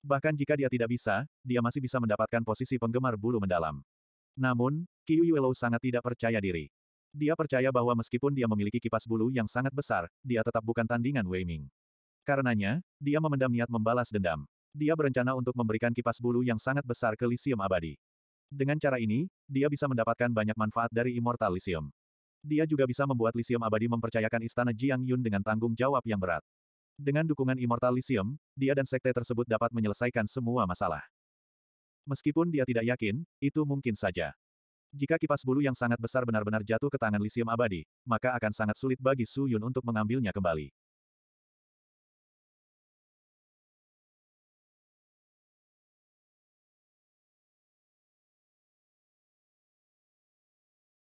Bahkan jika dia tidak bisa, dia masih bisa mendapatkan posisi penggemar bulu mendalam. Namun, Qiu Yuelou sangat tidak percaya diri. Dia percaya bahwa meskipun dia memiliki kipas bulu yang sangat besar, dia tetap bukan tandingan Wei Ming. Karenanya, dia memendam niat membalas dendam. Dia berencana untuk memberikan kipas bulu yang sangat besar ke lisium abadi. Dengan cara ini, dia bisa mendapatkan banyak manfaat dari immortal lisium. Dia juga bisa membuat Lisium Abadi mempercayakan istana Jiang Yun dengan tanggung jawab yang berat. Dengan dukungan Immortalisium, dia dan sekte tersebut dapat menyelesaikan semua masalah. Meskipun dia tidak yakin, itu mungkin saja. Jika kipas bulu yang sangat besar benar-benar jatuh ke tangan Lysium abadi, maka akan sangat sulit bagi Su Yun untuk mengambilnya kembali.